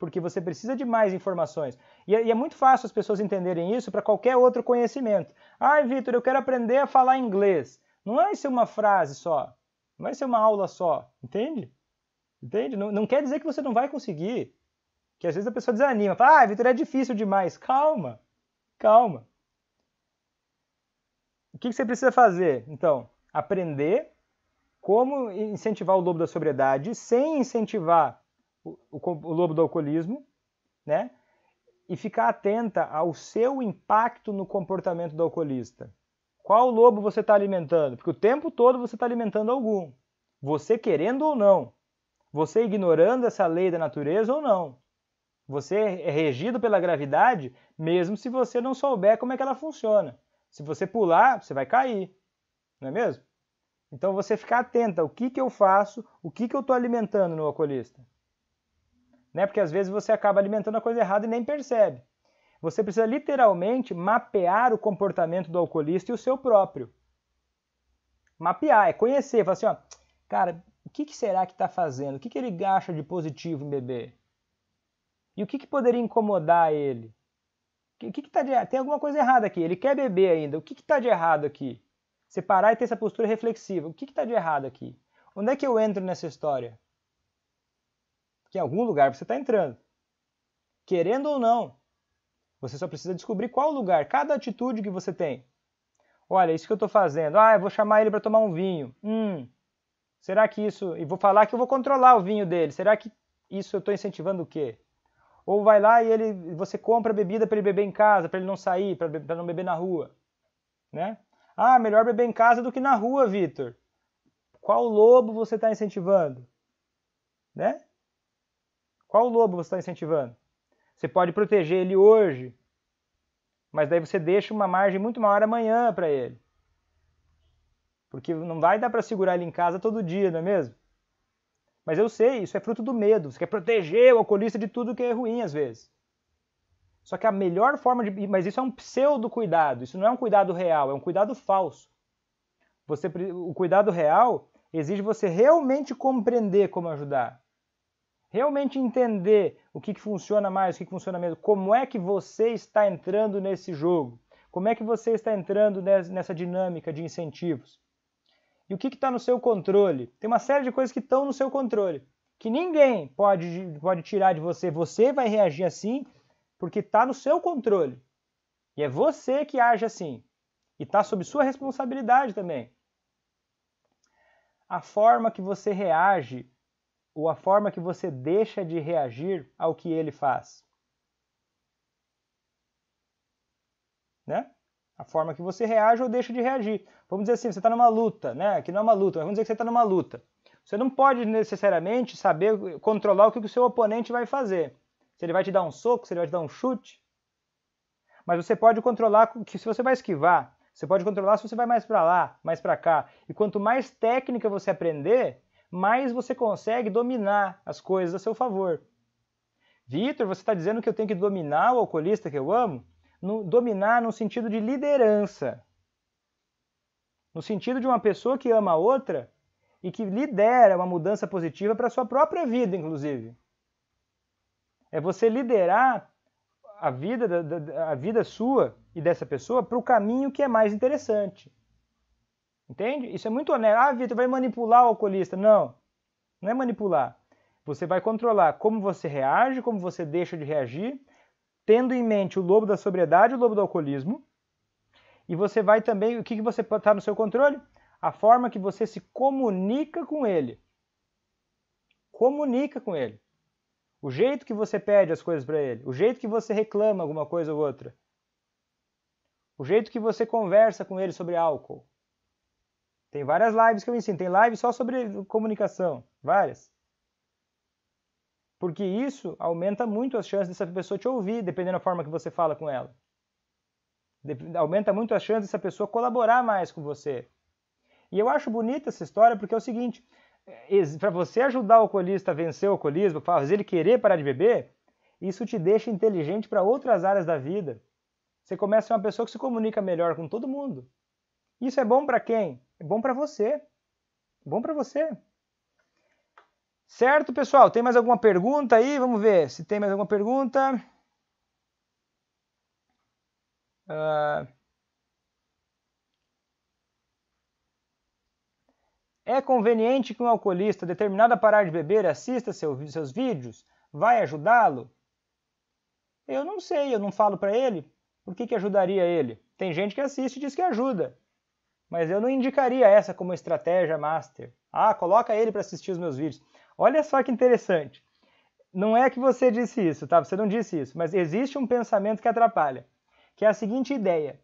[SPEAKER 1] Porque você precisa de mais informações. E é, e é muito fácil as pessoas entenderem isso para qualquer outro conhecimento. Ai, ah, Vitor, eu quero aprender a falar inglês. Não vai ser uma frase só. Não vai ser uma aula só. Entende? Entende? Não, não quer dizer que você não vai conseguir. Que às vezes a pessoa desanima. Fala, ah, Vitor, é difícil demais. Calma. Calma que, que você precisa fazer? Então, aprender como incentivar o lobo da sobriedade sem incentivar o, o, o, lobo do alcoolismo, né? E ficar atenta ao seu impacto no comportamento do alcoolista. Qual lobo você está alimentando? Porque o tempo todo você está alimentando algum, você querendo ou não, você ignorando essa lei da natureza ou não. Você é regido pela gravidade, mesmo se você não souber como é que ela funciona. Se você pular, você vai cair, não é mesmo? Então você ficar atenta, o que, que eu faço, o que, que eu estou alimentando no alcoolista. Né? Porque às vezes você acaba alimentando a coisa errada e nem percebe. Você precisa literalmente mapear o comportamento do alcoolista e o seu próprio. Mapear, é conhecer, falar assim, ó, cara, o que, que será que está fazendo? O que, que ele gasta de positivo em beber? E o que, que poderia incomodar ele? O que, que tá de errado? Tem alguma coisa errada aqui. Ele quer beber ainda. O que está de errado aqui? Você parar e ter essa postura reflexiva. O que está de errado aqui? Onde é que eu entro nessa história? Que em algum lugar você está entrando. Querendo ou não, você só precisa descobrir qual lugar, cada atitude que você tem. Olha, isso que eu estou fazendo. Ah, eu vou chamar ele para tomar um vinho. Hum, será que isso. E vou falar que eu vou controlar o vinho dele. Será que isso eu estou incentivando o quê? Ou vai lá e ele, você compra bebida para ele beber em casa, para ele não sair, para não beber na rua, né? Ah, melhor beber em casa do que na rua, Vitor. Qual lobo você está incentivando? Né? Qual lobo você está incentivando? Você pode proteger ele hoje, mas daí você deixa uma margem muito maior amanhã para ele. Porque não vai dar para segurar ele em casa todo dia, não é mesmo? Mas eu sei, isso é fruto do medo. Você quer proteger o alcoolista de tudo que é ruim às vezes. Só que a melhor forma de. Mas isso é um pseudo-cuidado. Isso não é um cuidado real, é um cuidado falso. Você, o cuidado real exige você realmente compreender como ajudar. Realmente entender o que, que funciona mais, o que, que funciona menos. Como é que você está entrando nesse jogo? Como é que você está entrando nessa dinâmica de incentivos? e o que está no seu controle. Tem uma série de coisas que estão no seu controle, que ninguém pode, pode tirar de você. Você vai reagir assim porque está no seu controle. E é você que age assim. E está sob sua responsabilidade também. A forma que você reage ou a forma que você deixa de reagir ao que ele faz. Né? a forma que você reage ou deixa de reagir. Vamos dizer assim, você está numa luta, né? Que não é uma luta, mas vamos dizer que você está numa luta. Você não pode necessariamente saber controlar o que o seu oponente vai fazer. Se ele vai te dar um soco, se ele vai te dar um chute. Mas você pode controlar que se você vai esquivar, você pode controlar se você vai mais para lá, mais para cá. E quanto mais técnica você aprender, mais você consegue dominar as coisas a seu favor. Vitor, você está dizendo que eu tenho que dominar o alcoolista que eu amo? no, dominar no sentido de liderança. No sentido de uma pessoa que ama a outra e que lidera uma mudança positiva para a sua própria vida, inclusive. É você liderar a vida, a vida sua e dessa pessoa para o caminho que é mais interessante. Entende? Isso é muito honesto. Ah, Vitor, vai manipular o alcoolista. Não, não é manipular. Você vai controlar como você reage, como você deixa de reagir tendo em mente o lobo da sobriedade e o lobo do alcoolismo. E você vai também, o que, que você está no seu controle? A forma que você se comunica com ele. Comunica com ele. O jeito que você pede as coisas para ele. O jeito que você reclama alguma coisa ou outra. O jeito que você conversa com ele sobre álcool. Tem várias lives que eu ensino. Tem live só sobre comunicação. Várias. Porque isso aumenta muito as chances dessa pessoa te ouvir, dependendo da forma que você fala com ela. aumenta muito as chances dessa pessoa colaborar mais com você. E eu acho bonita essa história porque é o seguinte: eh, para você ajudar o alcoolista a vencer o alcoolismo, fazer ele querer parar de beber, isso te deixa inteligente para outras áreas da vida. Você começa a ser uma pessoa que se comunica melhor com todo mundo. Isso é bom para quem? É bom para você. É bom para você. Certo, pessoal? Tem mais alguma pergunta aí? Vamos ver se tem mais alguma pergunta. Uh... É conveniente que um alcoolista determinado a parar de beber assista seu, seus vídeos? Vai ajudá-lo? Eu não sei, eu não falo para ele. Por que, que ajudaria ele? Tem gente que assiste e diz que ajuda. Mas eu não indicaria essa como estratégia master. Ah, coloca ele para assistir os meus vídeos. Olha só que interessante. Não é que você disse isso, tá? Você não disse isso, mas existe um pensamento que atrapalha, que é a seguinte ideia.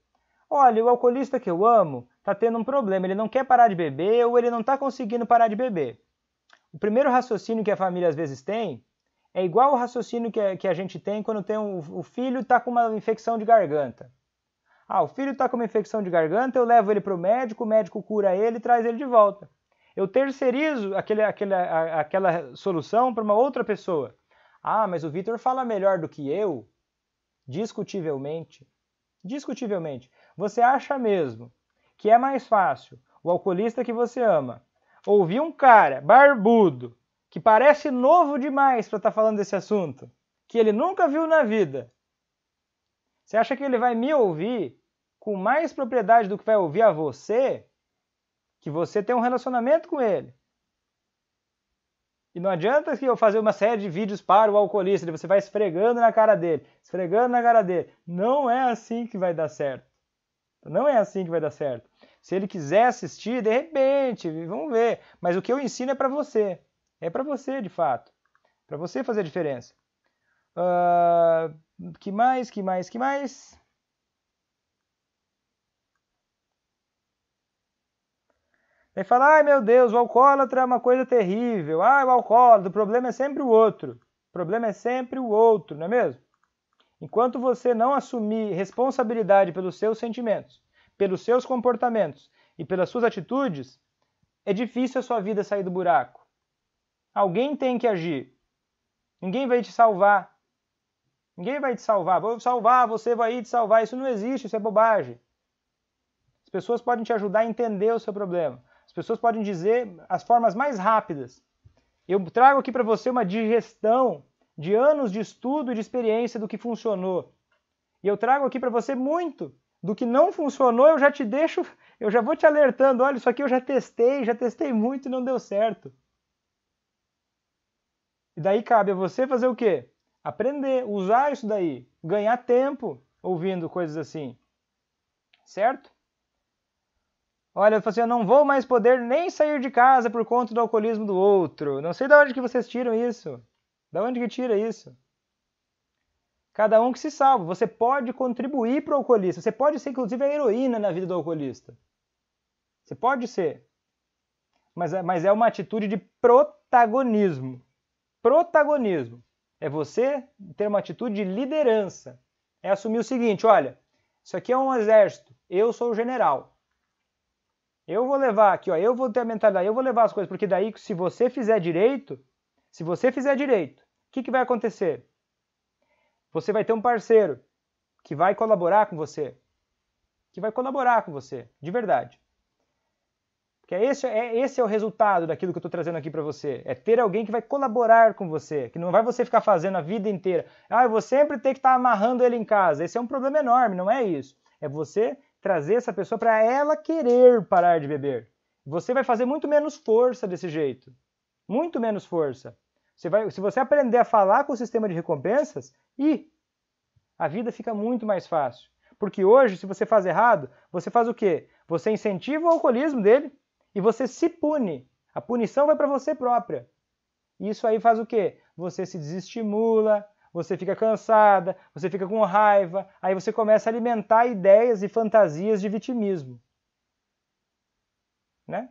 [SPEAKER 1] Olha, o alcoolista que eu amo está tendo um problema, ele não quer parar de beber ou ele não está conseguindo parar de beber. O primeiro raciocínio que a família às vezes tem é igual o raciocínio que a, que a gente tem quando tem um, o filho está com uma infecção de garganta. Ah, o filho está com uma infecção de garganta, eu levo ele para o médico, o médico cura ele e traz ele de volta. Eu terceirizo aquele, aquele, a, aquela solução para uma outra pessoa. Ah, mas o Vitor fala melhor do que eu? Discutivelmente. Discutivelmente. Você acha mesmo que é mais fácil o alcoolista que você ama ouvir um cara barbudo que parece novo demais para estar tá falando desse assunto, que ele nunca viu na vida. Você acha que ele vai me ouvir com mais propriedade do que vai ouvir a você? que você tem um relacionamento com ele. E não adianta que eu fazer uma série de vídeos para o alcoolista, você vai esfregando na cara dele, esfregando na cara dele. Não é assim que vai dar certo. Não é assim que vai dar certo. Se ele quiser assistir, de repente, vamos ver. Mas o que eu ensino é para você. É para você, de fato. Para você fazer a diferença. Uh, que mais, que mais, que mais? Aí fala, ai meu Deus, o alcoólatra é uma coisa terrível. Ah, o alcoólatra, o problema é sempre o outro. O problema é sempre o outro, não é mesmo? Enquanto você não assumir responsabilidade pelos seus sentimentos, pelos seus comportamentos e pelas suas atitudes, é difícil a sua vida sair do buraco. Alguém tem que agir. Ninguém vai te salvar. Ninguém vai te salvar. Vou salvar, você vai te salvar. Isso não existe, isso é bobagem. As pessoas podem te ajudar a entender o seu problema as pessoas podem dizer as formas mais rápidas. Eu trago aqui para você uma digestão de anos de estudo e de experiência do que funcionou. E eu trago aqui para você muito do que não funcionou, eu já te deixo, eu já vou te alertando, olha, isso aqui eu já testei, já testei muito e não deu certo. E daí cabe a você fazer o quê? Aprender, usar isso daí, ganhar tempo ouvindo coisas assim. Certo? Olha, eu assim, eu não vou mais poder nem sair de casa por conta do alcoolismo do outro. Não sei de onde que vocês tiram isso. Da onde que tira isso? Cada um que se salva. Você pode contribuir para o alcoolista. Você pode ser, inclusive, a heroína na vida do alcoolista. Você pode ser. Mas, é, mas é uma atitude de protagonismo. Protagonismo. É você ter uma atitude de liderança. É assumir o seguinte: olha, isso aqui é um exército. Eu sou o general. Eu vou levar aqui, ó, eu vou ter a mentalidade, eu vou levar as coisas, porque daí se você fizer direito, se você fizer direito, o que, que vai acontecer? Você vai ter um parceiro que vai colaborar com você, que vai colaborar com você, de verdade. Porque é esse é, esse é o resultado daquilo que eu estou trazendo aqui para você. É ter alguém que vai colaborar com você, que não vai você ficar fazendo a vida inteira. Ah, eu vou sempre ter que estar tá amarrando ele em casa. Esse é um problema enorme, não é isso. É você trazer essa pessoa para ela querer parar de beber. Você vai fazer muito menos força desse jeito. Muito menos força. Você vai, se você aprender a falar com o sistema de recompensas, e a vida fica muito mais fácil. Porque hoje, se você faz errado, você faz o quê? Você incentiva o alcoolismo dele e você se pune. A punição vai para você própria. Isso aí faz o quê? Você se desestimula, você fica cansada, você fica com raiva, aí você começa a alimentar ideias e fantasias de vitimismo. Né?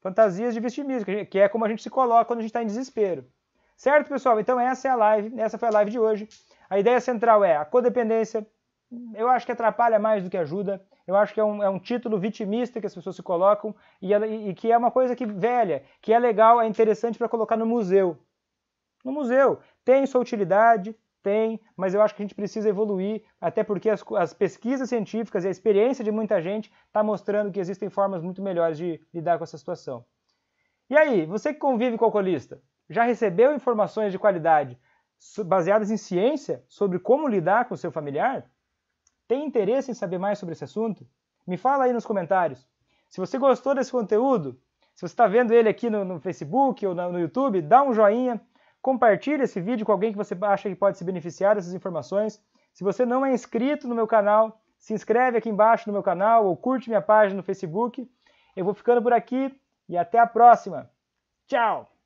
[SPEAKER 1] Fantasias de vitimismo, que é como a gente se coloca quando a gente está em desespero. Certo, pessoal? Então essa é a live, essa foi a live de hoje. A ideia central é a codependência. Eu acho que atrapalha mais do que ajuda. Eu acho que é um, é um título vitimista que as pessoas se colocam e, ela, e, e que é uma coisa que velha, que é legal, é interessante para colocar no museu no museu. Tem sua utilidade, tem, mas eu acho que a gente precisa evoluir, até porque as, as pesquisas científicas e a experiência de muita gente está mostrando que existem formas muito melhores de lidar com essa situação. E aí, você que convive com o alcoolista, já recebeu informações de qualidade baseadas em ciência sobre como lidar com o seu familiar? Tem interesse em saber mais sobre esse assunto? Me fala aí nos comentários. Se você gostou desse conteúdo, se você está vendo ele aqui no, no Facebook ou no YouTube, dá um joinha, Compartilhe esse vídeo com alguém que você acha que pode se beneficiar dessas informações. Se você não é inscrito no meu canal, se inscreve aqui embaixo no meu canal ou curte minha página no Facebook. Eu vou ficando por aqui e até a próxima. Tchau!